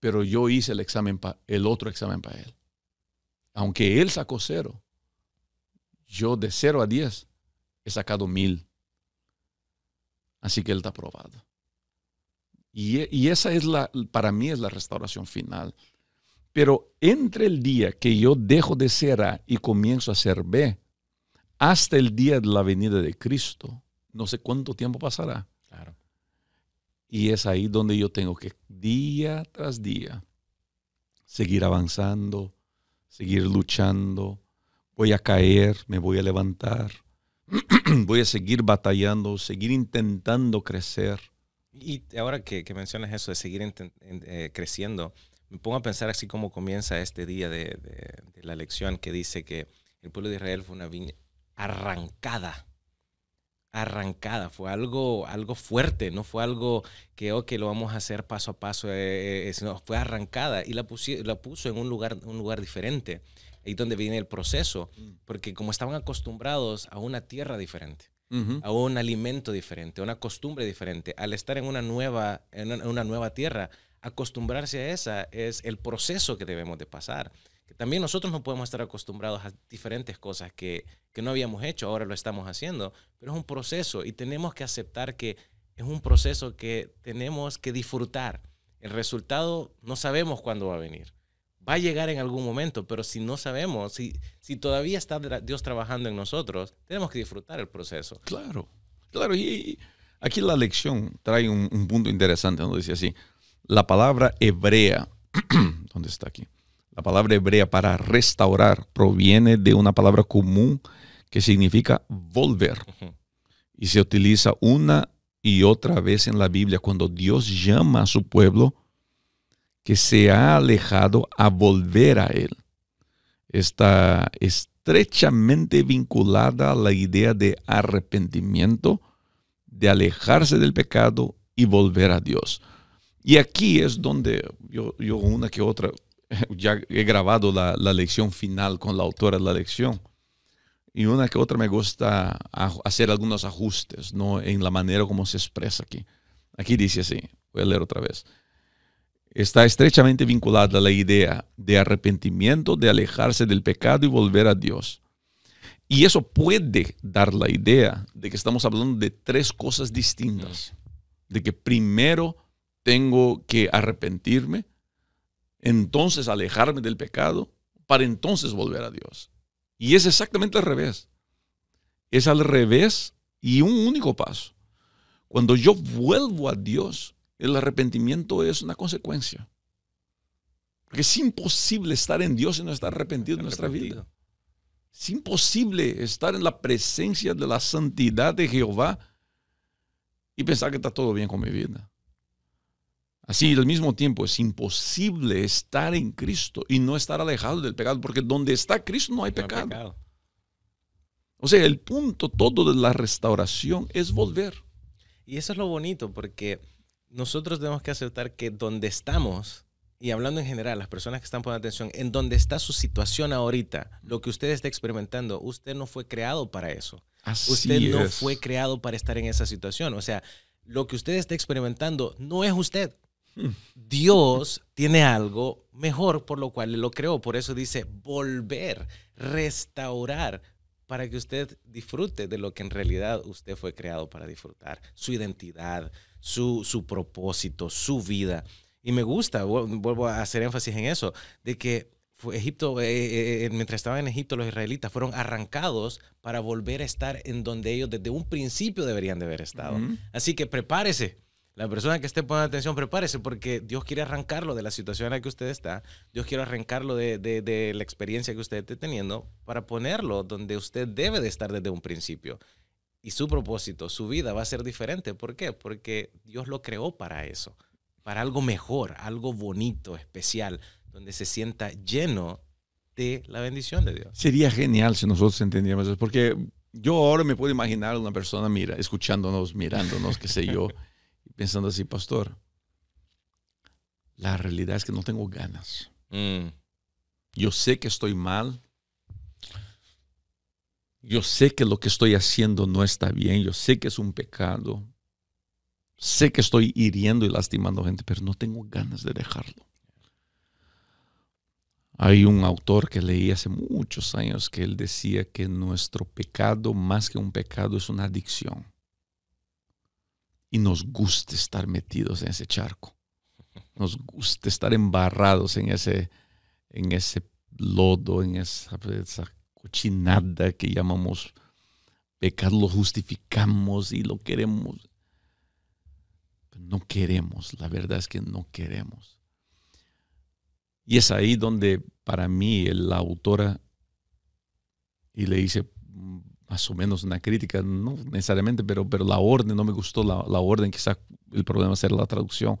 Pero yo hice el, examen el otro examen para él. Aunque él sacó cero, yo de cero a diez he sacado mil. Así que él está aprobado. Y, e, y, esa es la, para mí es la restauración final. Pero entre el día que yo dejo de ser A y comienzo a ser B, hasta el día de la venida de Cristo, no sé cuánto tiempo pasará. Y es ahí donde yo tengo que día tras día seguir avanzando, seguir luchando. Voy a caer, me voy a levantar, [clears throat] voy a seguir batallando, seguir intentando crecer. Y ahora que, mencionas eso de seguir eh, creciendo, me pongo a pensar así como comienza este día de, de la lección que dice que el pueblo de Israel fue una viña arrancada arrancada, fue algo, algo fuerte, no fue algo que, que lo vamos a hacer paso a paso, eh, eh fue arrancada y la, la puso en un lugar, un lugar diferente, ahí donde viene el proceso, mm. porque como estaban acostumbrados a una tierra diferente, a un alimento diferente, a una costumbre diferente, al estar en una nueva, en una nueva tierra, acostumbrarse a esa es el proceso que debemos de pasar también nosotros no podemos estar acostumbrados a diferentes cosas que, no habíamos hecho, ahora lo estamos haciendo, pero es un proceso y tenemos que aceptar que es un proceso que tenemos que disfrutar. El resultado no sabemos cuándo va a venir. Va a llegar en algún momento, pero si no sabemos, si, si todavía está Dios trabajando en nosotros, tenemos que disfrutar el proceso. Claro, claro. Y aquí la lección trae un, un punto interesante donde dice así, la palabra hebrea, [clears throat] ¿dónde está aquí? La palabra hebrea para restaurar proviene de una palabra común que significa volver. Y se utiliza una y otra vez en la Biblia cuando Dios llama a su pueblo que se ha alejado a volver a Él. Está estrechamente vinculada a la idea de arrepentimiento, de alejarse del pecado y volver a Dios. Y aquí es donde yo una que otra [laughs] ya he grabado la, lección final con la autora de la lección. Y una que otra me gusta hacer algunos ajustes ¿no? en la manera como se expresa aquí. Aquí dice así, voy a leer otra vez. Está estrechamente vinculada la idea de arrepentimiento, de alejarse del pecado y volver a Dios. Y eso puede dar la idea de que estamos hablando de tres cosas distintas. De que primero tengo que arrepentirme, entonces alejarme del pecado para entonces volver a Dios. Y es exactamente al revés. Es al revés y un único paso. Cuando yo vuelvo a Dios, el arrepentimiento es una consecuencia. Porque es imposible estar en Dios y no estar arrepentido, en nuestra vida. Es imposible estar en la presencia de la santidad de Jehová y pensar que está todo bien con mi vida. Así, al mismo tiempo, es imposible estar en Cristo y no estar alejado del pecado, porque donde está Cristo no hay pecado. O sea, el punto todo de la restauración es volver. Y eso es lo bonito, porque nosotros tenemos que aceptar que donde estamos, y hablando en general, las personas que están poniendo atención, en donde está su situación ahorita, lo que usted está experimentando, usted no fue creado para eso. Así usted no fue creado para estar en esa situación. O sea, lo que usted está experimentando no es usted. Dios tiene algo mejor por lo cual lo creó. Por eso dice volver, restaurar, para que usted disfrute de lo que en realidad usted fue creado para disfrutar. Su identidad, su, su propósito, su vida. Y me gusta, vuelvo a hacer énfasis en eso, de que Egipto, eh, eh, eh, mientras estaban en Egipto, los israelitas fueron arrancados para volver a estar en donde ellos desde un principio deberían de haber estado. Así que prepárese, la persona que esté poniendo atención, prepárese porque Dios quiere arrancarlo de la situación en la que usted está. Dios quiere arrancarlo de, la experiencia que usted esté teniendo para ponerlo donde usted debe de estar desde un principio. Y su propósito, su vida va a ser diferente. ¿Por qué? Porque Dios lo creó para eso, para algo mejor, algo bonito, especial, donde se sienta lleno de la bendición de Dios. Sería genial si nosotros entendíamos eso, porque yo ahora me puedo imaginar una persona, mira, escuchándonos, mirándonos, qué sé yo, [laughs] pensando así, pastor, la realidad es que no tengo ganas. Mm. Yo sé que estoy mal. Yo sé que lo que estoy haciendo no está bien. Yo sé que es un pecado. Sé que estoy hiriendo y lastimando gente, pero no tengo ganas de dejarlo. Hay un autor que leí hace muchos años que él decía que nuestro pecado, más que un pecado, es una adicción y nos gusta estar metidos en ese charco. Nos gusta estar embarrados en ese, en ese lodo, en esa, cochinada que llamamos pecado, lo justificamos y lo queremos. no queremos, la verdad es que no queremos. Y es ahí donde para mí la autora, y le dice más o menos una crítica, no necesariamente, pero, pero la orden, no me gustó la, la orden, quizás el problema será la traducción.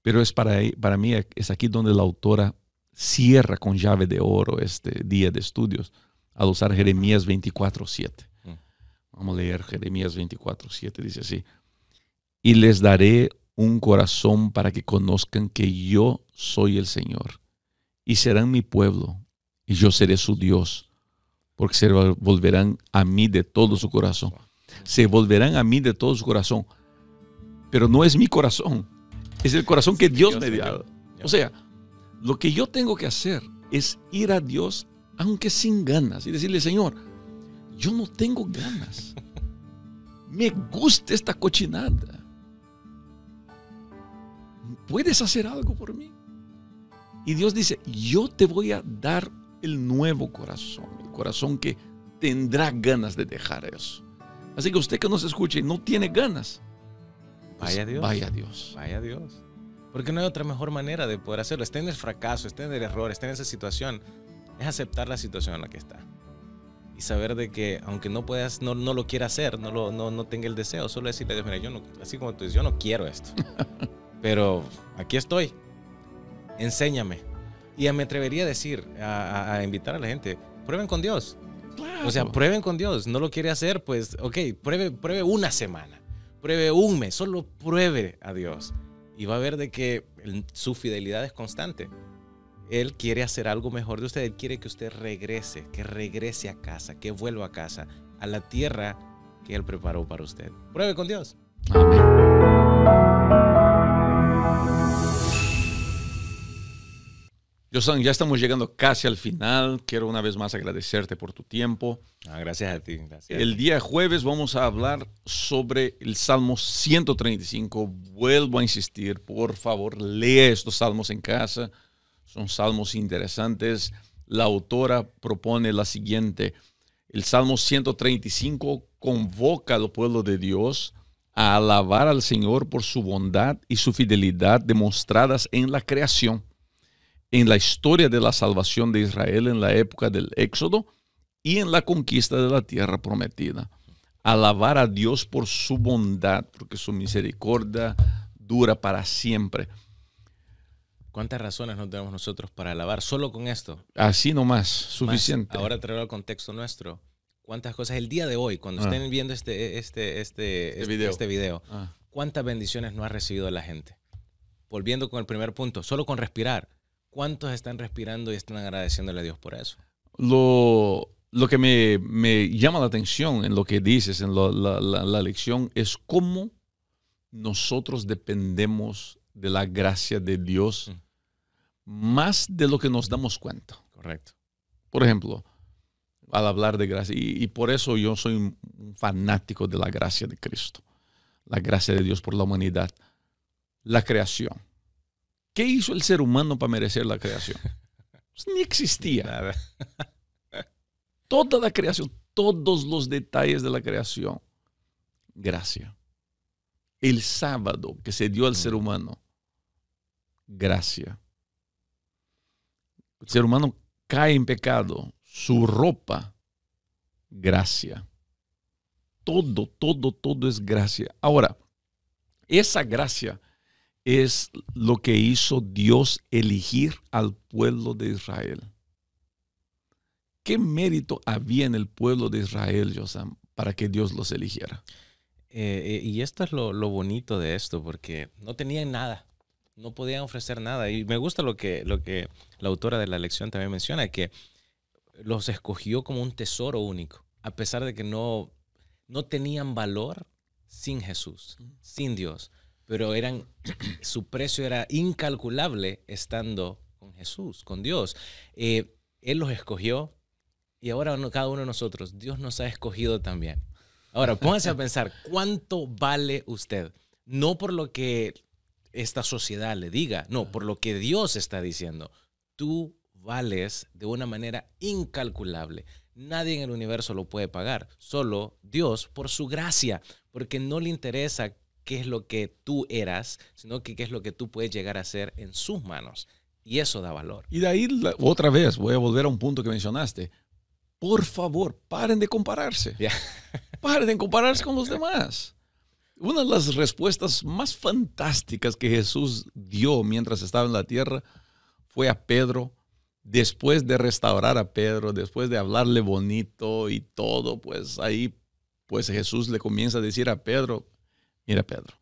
Pero es para, para mí, es aquí donde la autora cierra con llave de oro este día de estudios al usar Jeremías 24.7. Mm. Vamos a leer Jeremías 24.7, dice así. Y les daré un corazón para que conozcan que yo soy el Señor. Y serán mi pueblo, y yo seré su Dios porque se volverán a mí de todo su corazón. Se volverán a mí de todo su corazón. Pero no es mi corazón, es el corazón que Dios me dio. O sea, lo que yo tengo que hacer es ir a Dios, aunque sin ganas, y decirle, Señor, yo no tengo ganas. Me gusta esta cochinada. ¿Puedes hacer algo por mí? Y Dios dice, yo te voy a dar el nuevo corazón corazón que tendrá ganas de dejar eso. Así que usted que nos escuche y no tiene ganas, vaya pues vaya Dios. Vaya Dios. Vaya Dios. Porque no hay otra mejor manera de poder hacerlo. Está en el fracaso, está en el error, está en esa situación. Es aceptar la situación en la que está. Y saber de que, aunque no puedas, no, lo quiera hacer, no, lo, no, no tenga el deseo, solo decirle mira, yo no, así como tú dices, yo no quiero esto. [laughs] Pero aquí estoy. Enséñame. Y me atrevería a decir, a invitar a la gente, prueben con Dios. O sea, prueben con Dios. No lo quiere hacer, pues, ok, pruebe, pruebe una semana, pruebe un mes, solo pruebe a Dios. Y va a ver de que su fidelidad es constante. Él quiere hacer algo mejor de usted. Él quiere que usted regrese, que regrese a casa, que vuelva a casa, a la tierra que Él preparó para usted. Pruebe con Dios. Amén. ya estamos llegando casi al final. Quiero una vez más agradecerte por tu tiempo. Ah, gracias a ti. El día jueves vamos a hablar sobre el Salmo 135. Vuelvo a insistir, por favor, lee estos salmos en casa. Son salmos interesantes. La autora propone la siguiente. El Salmo 135 convoca al pueblo de Dios a alabar al Señor por su bondad y su fidelidad demostradas en la creación en la historia de la salvación de Israel en la época del Éxodo y en la conquista de la tierra prometida. Alabar a Dios por su bondad, porque su misericordia dura para siempre. ¿Cuántas razones nos tenemos nosotros para alabar solo con esto? Así nomás, suficiente. ahora traigo al contexto nuestro. ¿Cuántas cosas el día de hoy, cuando ah. estén viendo este, este, este, este, este video, este ah. cuántas bendiciones no ha recibido la gente? Volviendo con el primer punto, solo con respirar ¿Cuántos están respirando y están agradeciéndole a Dios por eso? Lo, que me, llama la atención en lo que dices, en la, lección, es cómo nosotros dependemos de la gracia de Dios mm. más de lo que nos damos cuenta. Correcto. Por ejemplo, al hablar de gracia, y, y por eso yo soy un fanático de la gracia de Cristo, la gracia de Dios por la humanidad, la creación ¿Qué hizo el ser humano para merecer la creación? Pues, ni existía. Toda la creación, todos los detalles de la creación. Gracia. El sábado que se dio al ser humano. Gracia. El ser humano cae en pecado. Su ropa. Gracia. Todo, todo, todo es gracia. Ahora, esa gracia es lo que hizo Dios elegir al pueblo de Israel. ¿Qué mérito había en el pueblo de Israel, Josam, para que Dios los eligiera? Eh, eh, y esto es lo, bonito de esto, porque no tenían nada, no podían ofrecer nada. Y me gusta lo que, la autora de la lección también menciona, que los escogió como un tesoro único, a pesar de que no tenían valor sin Jesús, sin Dios pero eran, [clears throat] su precio era incalculable estando con Jesús, con Dios. Eh, él los escogió y ahora cada uno de nosotros, Dios nos ha escogido también. Ahora, pónganse a pensar, ¿cuánto vale usted? No por lo que esta sociedad le diga, no, por lo que Dios está diciendo. Tú vales de una manera incalculable. Nadie en el universo lo puede pagar, solo Dios por su gracia, porque no le interesa qué es lo que tú eras, sino que qué es lo que tú puedes llegar a ser en sus manos. Y eso da valor. Y de ahí, otra vez, voy a volver a un punto que mencionaste. Por favor, paren de compararse. [laughs] Paren de compararse con los demás. Una de las respuestas más fantásticas que Jesús dio mientras estaba en la tierra fue a Pedro, después de restaurar a Pedro, después de hablarle bonito y todo, pues ahí pues Jesús le comienza a decir a Pedro, Mira, Pedro,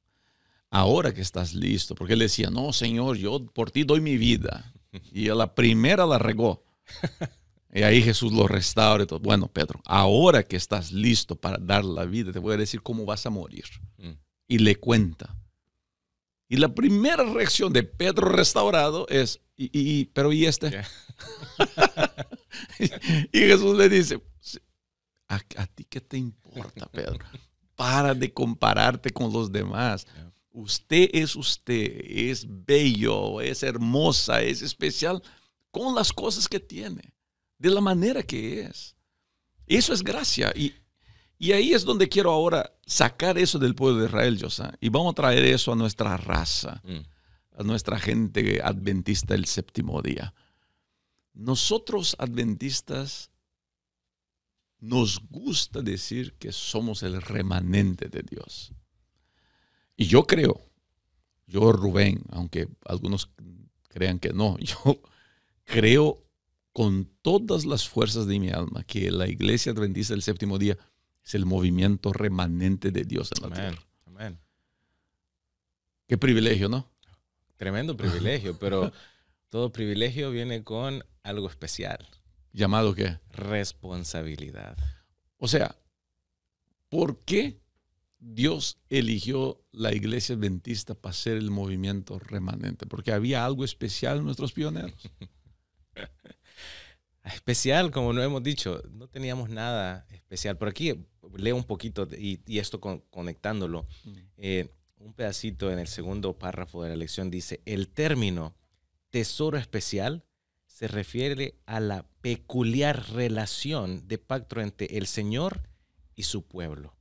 ahora que estás listo, porque él decía, no, Señor, yo por ti doy mi vida. Y a la primera la regó. Y ahí Jesús lo restaura y todo. Bueno, Pedro, ahora que estás listo para dar la vida, te voy a decir cómo vas a morir. Mm. Y le cuenta. Y la primera reacción de Pedro restaurado es, y, pero ¿y este? [laughs] y, Jesús le dice, ¿A, ¿a, ti qué te importa, Pedro? para de compararte con los demás. Usted es usted, es bello, es hermosa, es especial con las cosas que tiene, de la manera que es. Eso es gracia. Y, y ahí es donde quiero ahora sacar eso del pueblo de Israel, José. Y vamos a traer eso a nuestra raza, mm. a nuestra gente adventista del séptimo día. Nosotros adventistas nos gusta decir que somos el remanente de Dios. Y yo creo, yo Rubén, aunque algunos crean que no, [laughs] yo creo con todas las fuerzas de mi alma que la iglesia adventista del séptimo día es el movimiento remanente de Dios en la amén, Amén. Qué privilegio, ¿no? Tremendo privilegio, pero [laughs] todo privilegio viene con algo especial. ¿Llamado qué? Responsabilidad. O sea, ¿por qué Dios eligió la iglesia adventista para ser el movimiento remanente? Porque había algo especial en nuestros pioneros. [laughs] especial, como no hemos dicho, no teníamos nada especial. Por aquí leo un poquito y, esto conectándolo. Eh, un pedacito en el segundo párrafo de la lección dice, el término tesoro especial se refiere a la peculiar relación de pacto entre el Señor y su pueblo.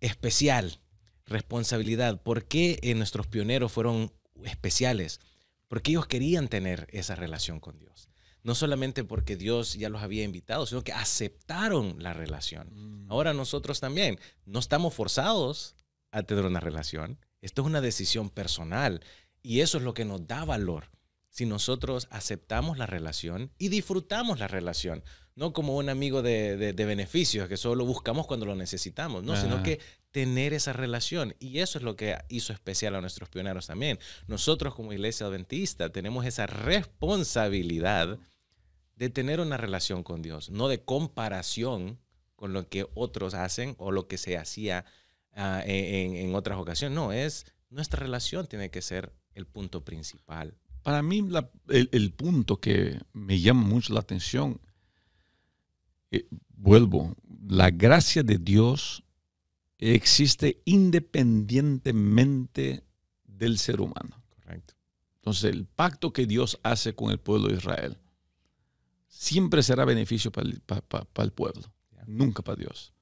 Especial, responsabilidad. ¿Por qué nuestros pioneros fueron especiales? Porque ellos querían tener esa relación con Dios. No solamente porque Dios ya los había invitado, sino que aceptaron la relación. Mm. Ahora nosotros también no estamos forzados a tener una relación. Esto es una decisión personal y eso es lo que nos da valor si nosotros aceptamos la relación y disfrutamos la relación. No como un amigo de, de, beneficios que solo buscamos cuando lo necesitamos, ¿no? sino que tener esa relación. Y eso es lo que hizo especial a nuestros pioneros también. Nosotros como iglesia adventista tenemos esa responsabilidad de tener una relación con Dios, no de comparación con lo que otros hacen o lo que se hacía ah, en, en otras ocasiones. No, es nuestra relación tiene que ser el punto principal para mí el, punto que me llama mucho la atención, eh, vuelvo, la gracia de Dios existe independientemente del ser humano. Correcto. Entonces, el pacto que Dios hace con el pueblo de Israel siempre será beneficio para el, pueblo, nunca para Dios.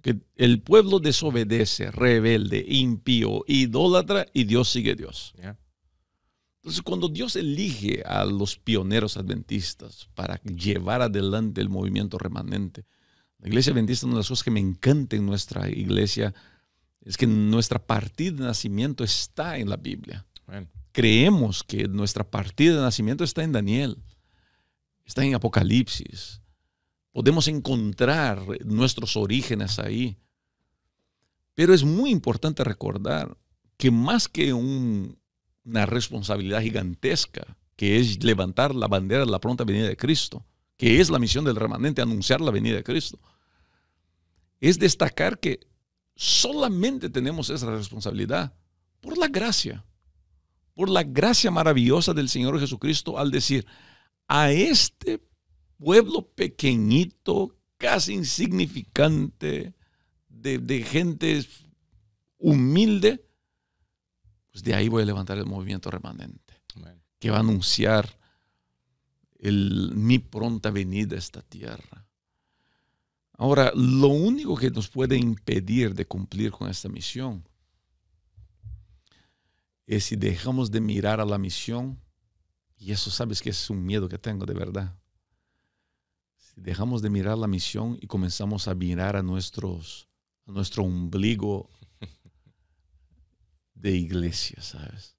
Que el pueblo desobedece, rebelde, impío, idólatra y Dios sigue Dios. Entonces, cuando Dios elige a los pioneros adventistas para llevar adelante el movimiento remanente, la iglesia adventista, una de las cosas que me encanta en nuestra iglesia es que nuestra partida de nacimiento está en la Biblia. Creemos que nuestra partida de nacimiento está en Daniel, está en Apocalipsis. Podemos encontrar nuestros orígenes ahí. Pero es muy importante recordar que más que un una responsabilidad gigantesca, que es levantar la bandera de la pronta venida de Cristo, que es la misión del remanente, anunciar la venida de Cristo. Es destacar que solamente tenemos esa responsabilidad por la gracia, por la gracia maravillosa del Señor Jesucristo al decir, a este pueblo pequeñito, casi insignificante, de, gente humilde, pues de ahí voy a levantar el movimiento remanente, que va a anunciar mi pronta venida a esta tierra. Ahora, lo único que nos puede impedir de cumplir con esta misión es si dejamos de mirar a la misión, y eso sabes que es un miedo que tengo de verdad, si dejamos de mirar la misión y comenzamos a mirar a, nuestros, a nuestro ombligo, de iglesia, ¿sabes?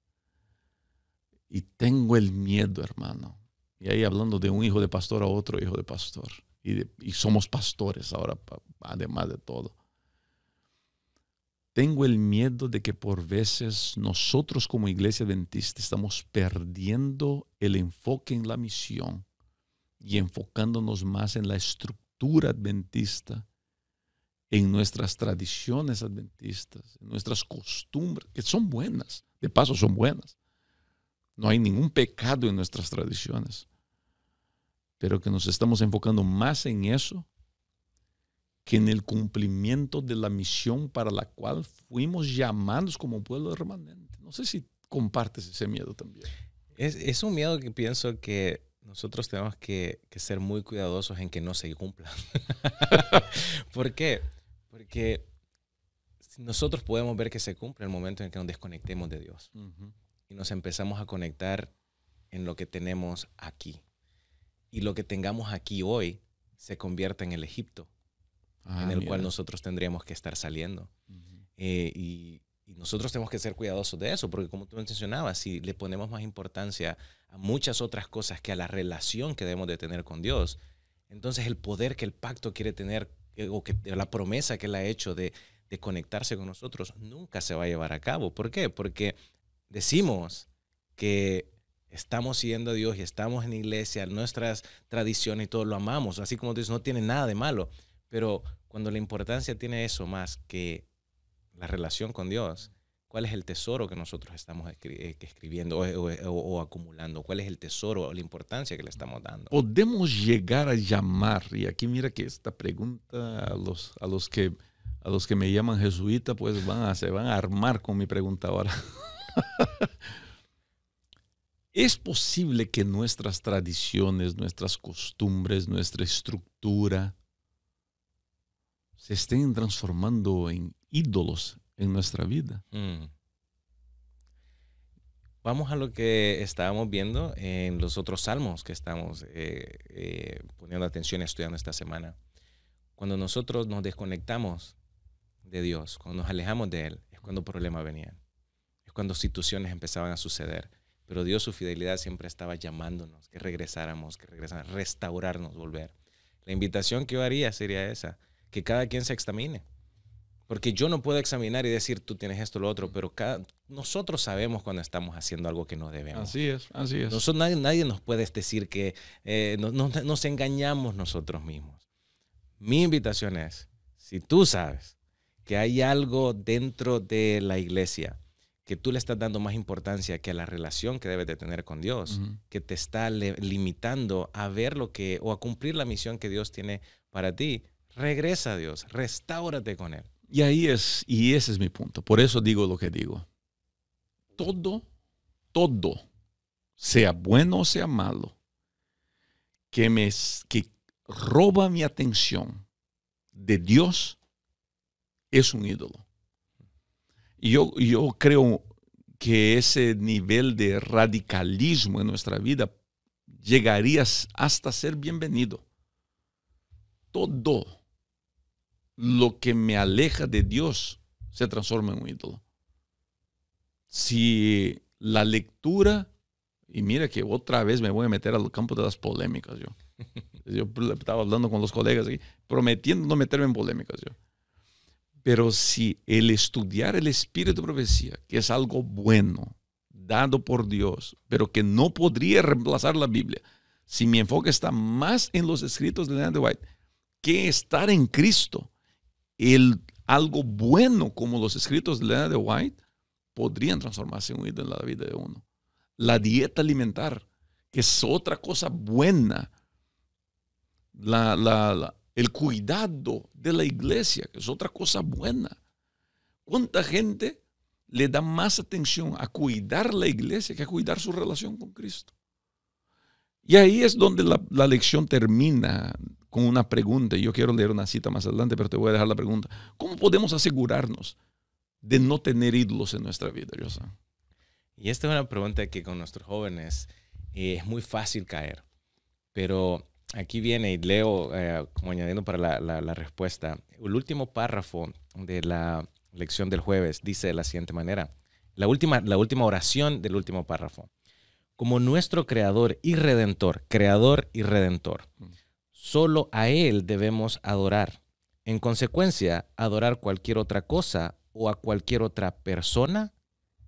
Y tengo el miedo, hermano. Y ahí hablando de un hijo de pastor a otro hijo de pastor. Y, somos pastores ahora, además de todo. Tengo el miedo de que por veces nosotros como iglesia adventista estamos perdiendo el enfoque en la misión y enfocándonos más en la estructura adventista en nuestras tradiciones adventistas, en nuestras costumbres, que son buenas, de paso son buenas. No hay ningún pecado en nuestras tradiciones, pero que nos estamos enfocando más en eso que en el cumplimiento de la misión para la cual fuimos llamados como pueblo remanente. No sé si compartes ese miedo también. Es, un miedo que pienso que nosotros tenemos que, que, ser muy cuidadosos en que no se cumpla. [laughs] ¿Por qué? Porque nosotros podemos ver que se cumple el momento en que nos desconectemos de Dios y nos empezamos a conectar en lo que tenemos aquí. Y lo que tengamos aquí hoy se convierte en el Egipto, ah, en el cual nosotros tendríamos que estar saliendo. Eh, y, y, nosotros tenemos que ser cuidadosos de eso, porque como tú mencionabas, si le ponemos más importancia a muchas otras cosas que a la relación que debemos de tener con Dios, entonces el poder que el pacto quiere tener o que la promesa que él ha hecho de, de conectarse con nosotros nunca se va a llevar a cabo. ¿Por qué? Porque decimos que estamos siguiendo a Dios y estamos en iglesia, nuestras tradiciones y todo lo amamos, así como Dios no tiene nada de malo, pero cuando la importancia tiene eso más que la relación con Dios, cuál es el tesoro que nosotros estamos eh, escribiendo eh, eh, o, acumulando, cuál es el tesoro o la importancia que le estamos dando. Podemos llegar a llamar, y aquí mira que esta pregunta a los, a los, que, a los que me llaman jesuita, pues van se van a armar con mi pregunta ahora. [laughs] ¿Es posible que nuestras tradiciones, nuestras costumbres, nuestra estructura se estén transformando en ídolos en nuestra vida. Mm. Vamos a lo que estábamos viendo en los otros salmos que estamos eh, eh, poniendo atención y estudiando esta semana. Cuando nosotros nos desconectamos de Dios, cuando nos alejamos de Él, es cuando problemas venían, es cuando situaciones empezaban a suceder. Pero Dios, su fidelidad siempre estaba llamándonos, que regresáramos, que regresáramos, restaurarnos, volver. La invitación que yo haría sería esa, que cada quien se examine porque yo no puedo examinar y decir, tú tienes esto, lo otro, pero nosotros sabemos cuando estamos haciendo algo que no debemos. Así es, así es. nadie, nadie, nos puede decir que eh, nos engañamos nosotros mismos. Mi invitación es, si tú sabes que hay algo dentro de la iglesia que tú le estás dando más importancia que a la relación que debes de tener con Dios, que te está limitando a ver lo que, o a cumplir la misión que Dios tiene para ti, regresa a Dios, restáurate con Él y ahí es, y ese es mi punto. Por eso digo lo que digo. Todo, todo, sea bueno o sea malo, que, me, que roba mi atención de Dios, es un ídolo. Y yo, yo creo que ese nivel de radicalismo en nuestra vida llegaría hasta ser bienvenido. Todo lo que me aleja de Dios se transforma en un ídolo. Si la lectura, y mira que otra vez me voy a meter al campo de las polémicas yo. Yo estaba hablando con los colegas aquí, prometiendo no meterme en polémicas yo. Pero si el estudiar el espíritu de profecía, que es algo bueno, dado por Dios, pero que no podría reemplazar la Biblia, si mi enfoque está más en los escritos de Leonard White que estar en Cristo, algo bueno como los escritos de Lena de White podrían transformarse en un ídolo en la vida de uno. La dieta alimentar, que es otra cosa buena. La, el cuidado de la iglesia, que es otra cosa buena. ¿Cuánta gente le da más atención a cuidar la iglesia que a cuidar su relación con Cristo? Y ahí es donde la, la lección termina con una pregunta, yo quiero leer una cita más adelante, pero te voy a dejar la pregunta. ¿Cómo podemos asegurarnos de no tener ídolos en nuestra vida, Y esta es una pregunta que con nuestros jóvenes eh, es muy fácil caer, pero aquí viene y leo, eh, como añadiendo para la, respuesta, el último párrafo de la lección del jueves dice de la siguiente manera, la última, la última oración del último párrafo, como nuestro creador y redentor, creador y redentor. Mm. Solo a Él debemos adorar. En consecuencia, adorar cualquier otra cosa o a cualquier otra persona,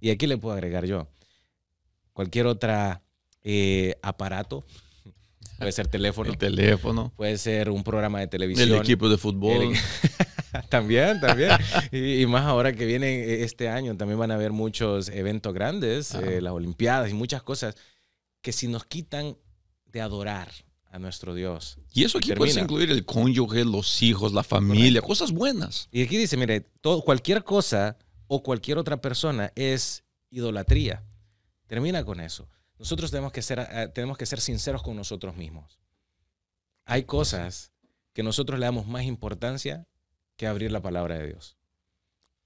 y aquí le puedo agregar yo, cualquier otra eh, aparato, [laughs] puede ser teléfono. teléfono. Puede ser un programa de televisión. El equipo de fútbol. [laughs] también, también. y, más ahora que viene e, este año, también van a haber muchos eventos grandes, eh, las Olimpiadas y muchas cosas, que si nos quitan de adorar, nuestro Dios. Y eso aquí puede incluir el cónyuge, los hijos, la familia, cosas buenas. Y aquí dice, mire, todo, cualquier cosa o cualquier otra persona es idolatría. Termina con eso. Nosotros tenemos que ser, eh, tenemos que ser sinceros con nosotros mismos. Hay cosas que nosotros le damos más importancia que abrir la palabra de Dios.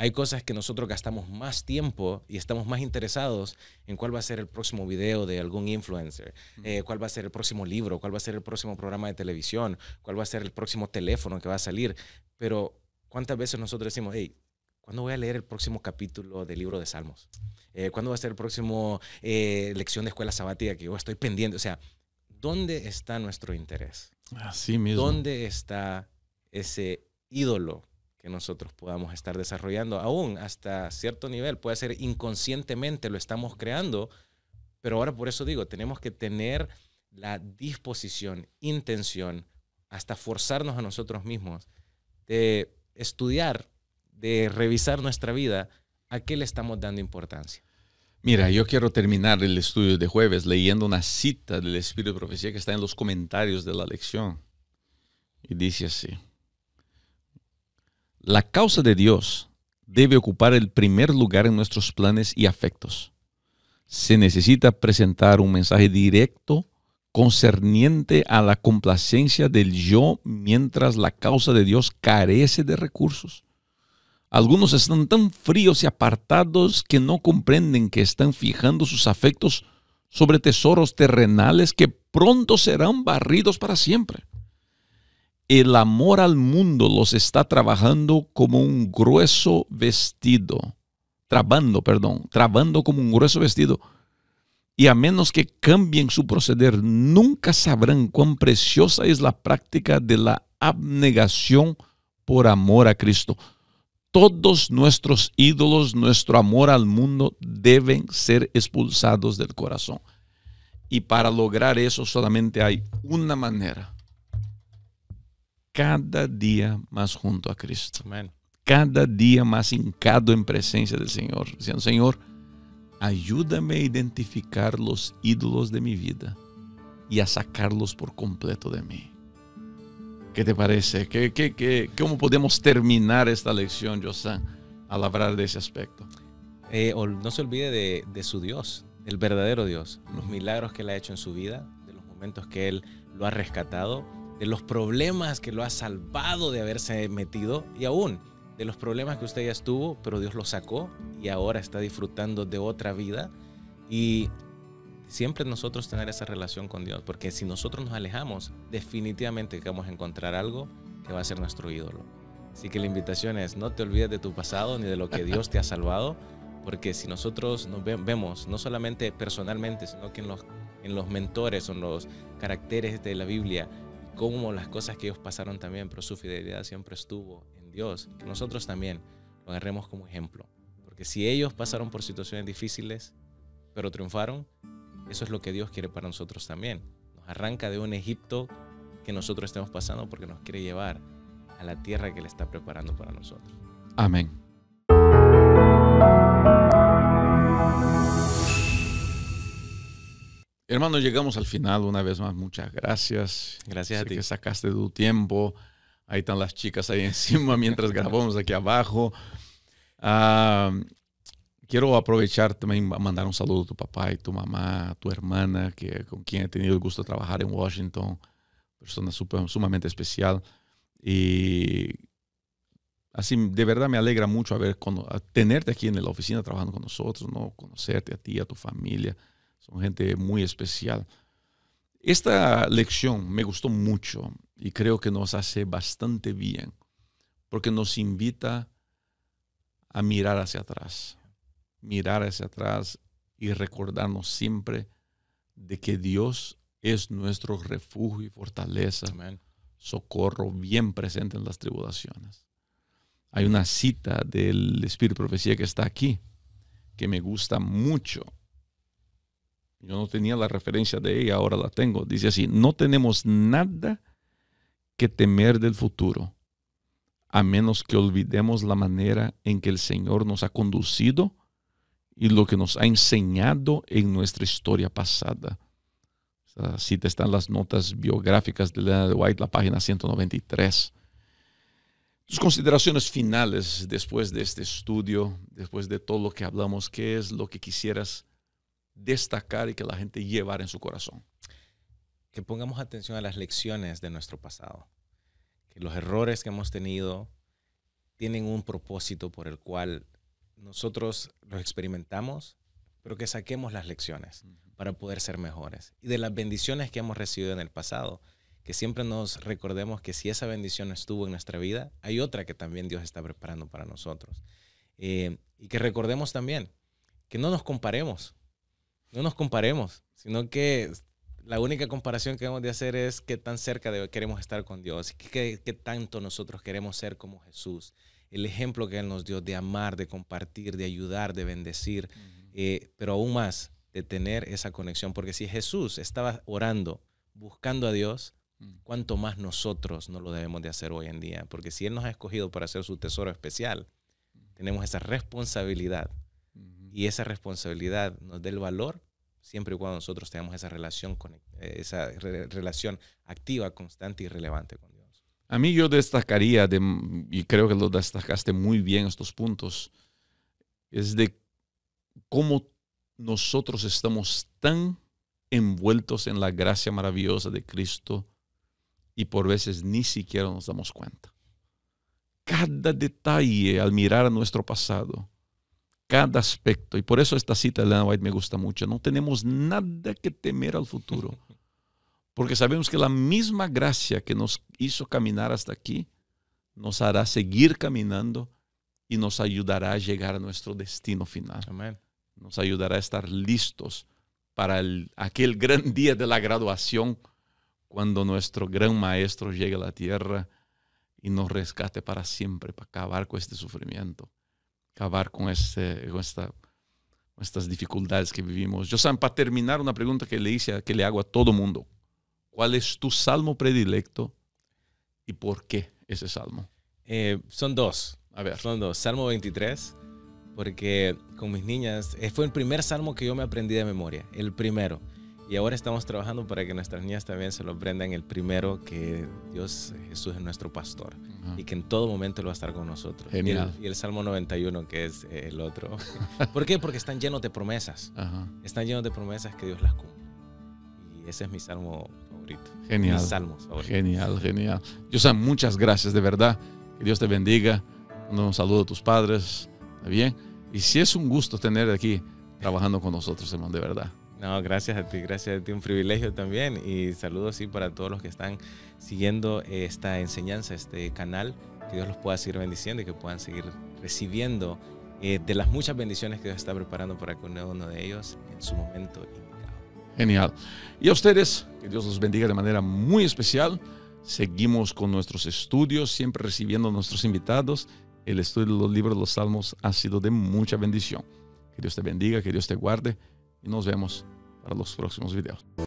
Hay cosas que nosotros gastamos más tiempo y estamos más interesados en cuál va a ser el próximo video de algún influencer, eh, cuál va a ser el próximo libro, cuál va a ser el próximo programa de televisión, cuál va a ser el próximo teléfono que va a salir. Pero ¿cuántas veces nosotros decimos, hey, ¿Cuándo voy a leer el próximo capítulo del libro de Salmos? Eh, ¿Cuándo va a ser el próximo eh, lección de escuela sabática que yo estoy pendiente? O sea, ¿dónde está nuestro interés? Así mismo. ¿Dónde está ese ídolo que nosotros podamos estar desarrollando. Aún hasta cierto nivel, puede ser inconscientemente lo estamos creando, pero ahora por eso digo, tenemos que tener la disposición, intención, hasta forzarnos a nosotros mismos de estudiar, de revisar nuestra vida, a qué le estamos dando importancia. Mira, yo quiero terminar el estudio de jueves leyendo una cita del Espíritu de Profecía que está en los comentarios de la lección. Y dice así. La causa de Dios debe ocupar el primer lugar en nuestros planes y afectos. Se necesita presentar un mensaje directo concerniente a la complacencia del yo mientras la causa de Dios carece de recursos. Algunos están tan fríos y apartados que no comprenden que están fijando sus afectos sobre tesoros terrenales que pronto serán barridos para siempre el amor al mundo los está trabajando como un grueso vestido, trabando, perdón, trabando como un grueso vestido. Y a menos que cambien su proceder, nunca sabrán cuán preciosa es la práctica de la abnegación por amor a Cristo. Todos nuestros ídolos, nuestro amor al mundo deben ser expulsados del corazón. Y para lograr eso solamente hay una manera cada día más junto a Cristo. Cada día más hincado en presencia del Señor, diciendo, Señor, ayúdame a identificar los ídolos de mi vida y a sacarlos por completo de mí. ¿Qué te parece? ¿Qué, cómo podemos terminar esta lección, José, al hablar de ese aspecto? Eh, no se olvide de, de, su Dios, el verdadero Dios, los milagros que Él ha hecho en su vida, de los momentos que Él lo ha rescatado de los problemas que lo ha salvado de haberse metido y aún de los problemas que usted ya estuvo, pero Dios lo sacó y ahora está disfrutando de otra vida. Y siempre nosotros tener esa relación con Dios, porque si nosotros nos alejamos, definitivamente vamos a encontrar algo que va a ser nuestro ídolo. Así que la invitación es, no te olvides de tu pasado ni de lo que Dios te ha salvado, porque si nosotros nos vemos, no solamente personalmente, sino que en los, en los mentores, en los caracteres de la Biblia, como las cosas que ellos pasaron también, pero su fidelidad siempre estuvo en Dios. Que nosotros también lo agarremos como ejemplo. Porque si ellos pasaron por situaciones difíciles, pero triunfaron, eso es lo que Dios quiere para nosotros también. Nos arranca de un Egipto que nosotros estemos pasando porque nos quiere llevar a la tierra que le está preparando para nosotros. Amén. Hermano, llegamos al final una vez más. Muchas gracias. Gracias a ti. Que sacaste tu tiempo. Ahí están las chicas ahí [laughs] encima mientras grabamos aquí abajo. Ah, quiero aprovechar también mandar un saludo a tu papá y tu mamá, a tu hermana, que, con quien he tenido el gusto de trabajar en Washington. Persona sumamente especial. Y así, de verdad me alegra mucho haber, tenerte aquí en la oficina trabajando con nosotros, ¿no? conocerte a ti, a tu familia son gente muy especial. Esta lección me gustó mucho y creo que nos hace bastante bien porque nos invita a mirar hacia atrás, mirar hacia atrás y recordarnos siempre de que Dios es nuestro refugio y fortaleza, socorro bien presente en las tribulaciones. Hay una cita del Espíritu Profecía que está aquí, que me gusta mucho, yo no tenía la referencia de ella, ahora la tengo. Dice así, no tenemos nada que temer del futuro, a menos que olvidemos la manera en que el Señor nos ha conducido y lo que nos ha enseñado en nuestra historia pasada. Así te están las notas biográficas de Elena de White, la página 193. Sus consideraciones finales después de este estudio, después de todo lo que hablamos, ¿qué es lo que quisieras destacar y que la gente llevar en su corazón? Que pongamos atención a las lecciones de nuestro pasado, que los errores que hemos tenido tienen un propósito por el cual nosotros los experimentamos, pero que saquemos las lecciones para poder ser mejores. Y de las bendiciones que hemos recibido en el pasado, que siempre nos recordemos que si esa bendición estuvo en nuestra vida, hay otra que también Dios está preparando para nosotros. Eh, y que recordemos también que no nos comparemos no nos comparemos, sino que la única comparación que debemos de hacer es qué tan cerca de, queremos estar con Dios, qué, qué tanto nosotros queremos ser como Jesús, el ejemplo que Él nos dio de amar, de compartir, de ayudar, de bendecir, eh, pero aún más de tener esa conexión, porque si Jesús estaba orando, buscando a Dios, mm. cuánto más nosotros no lo debemos de hacer hoy en día, porque si Él nos ha escogido para ser su tesoro especial, mm. tenemos esa responsabilidad y esa responsabilidad nos da el valor siempre y cuando nosotros tengamos esa relación, esa relación activa, constante y relevante con Dios. A mí yo destacaría, y creo que lo destacaste muy bien estos puntos, es de cómo nosotros estamos tan envueltos en la gracia maravillosa de Cristo y por veces ni siquiera nos damos cuenta. Cada detalle al mirar nuestro pasado, cada aspecto. Y por eso esta cita de Lana White me gusta mucho. No tenemos nada que temer al futuro, [laughs] porque sabemos que la misma gracia que nos hizo caminar hasta aquí, nos hará seguir caminando y nos ayudará a llegar a nuestro destino final. Nos ayudará a estar listos para aquel gran día de la graduación, cuando nuestro gran maestro llegue a la tierra y nos rescate para siempre, para acabar con este sufrimiento acabar con, este, con esta, estas dificultades que vivimos. Yo, Sam, para terminar, una pregunta que le hice, que le hago a todo mundo. ¿Cuál es tu salmo predilecto y por qué ese salmo? Eh, son dos. A ver. Son dos. Salmo 23, porque con mis niñas, eh, fue el primer salmo que yo me aprendí de memoria, el primero. Y ahora estamos trabajando para que nuestras niñas también se lo aprendan el primero que Dios Jesús es nuestro pastor y que en todo momento Él va a estar con nosotros. Y el, y el, Salmo 91 que es eh, el otro. [laughs] ¿Por qué? Porque están llenos de promesas. Están llenos de promesas que Dios las cumple. Y ese es mi salmo favorito. Genial. Mis salmos favoritos. Genial, genial. sea muchas gracias de verdad. Que Dios te bendiga. Un saludo a tus padres. ¿Está bien? Y si es un gusto tener aquí trabajando con nosotros, hermano, de verdad. No, gracias a ti, gracias a ti, un privilegio también y saludos sí para todos los que están siguiendo esta enseñanza, este canal, que Dios los pueda seguir bendiciendo y que puedan seguir recibiendo eh, de las muchas bendiciones que Dios está preparando para cada uno de ellos en su momento indicado. Genial. Y a ustedes, que Dios los bendiga de manera muy especial. Seguimos con nuestros estudios, siempre recibiendo a nuestros invitados. El estudio de los libros de los Salmos ha sido de mucha bendición. Que Dios te bendiga, que Dios te guarde y nos vemos para los próximos videos.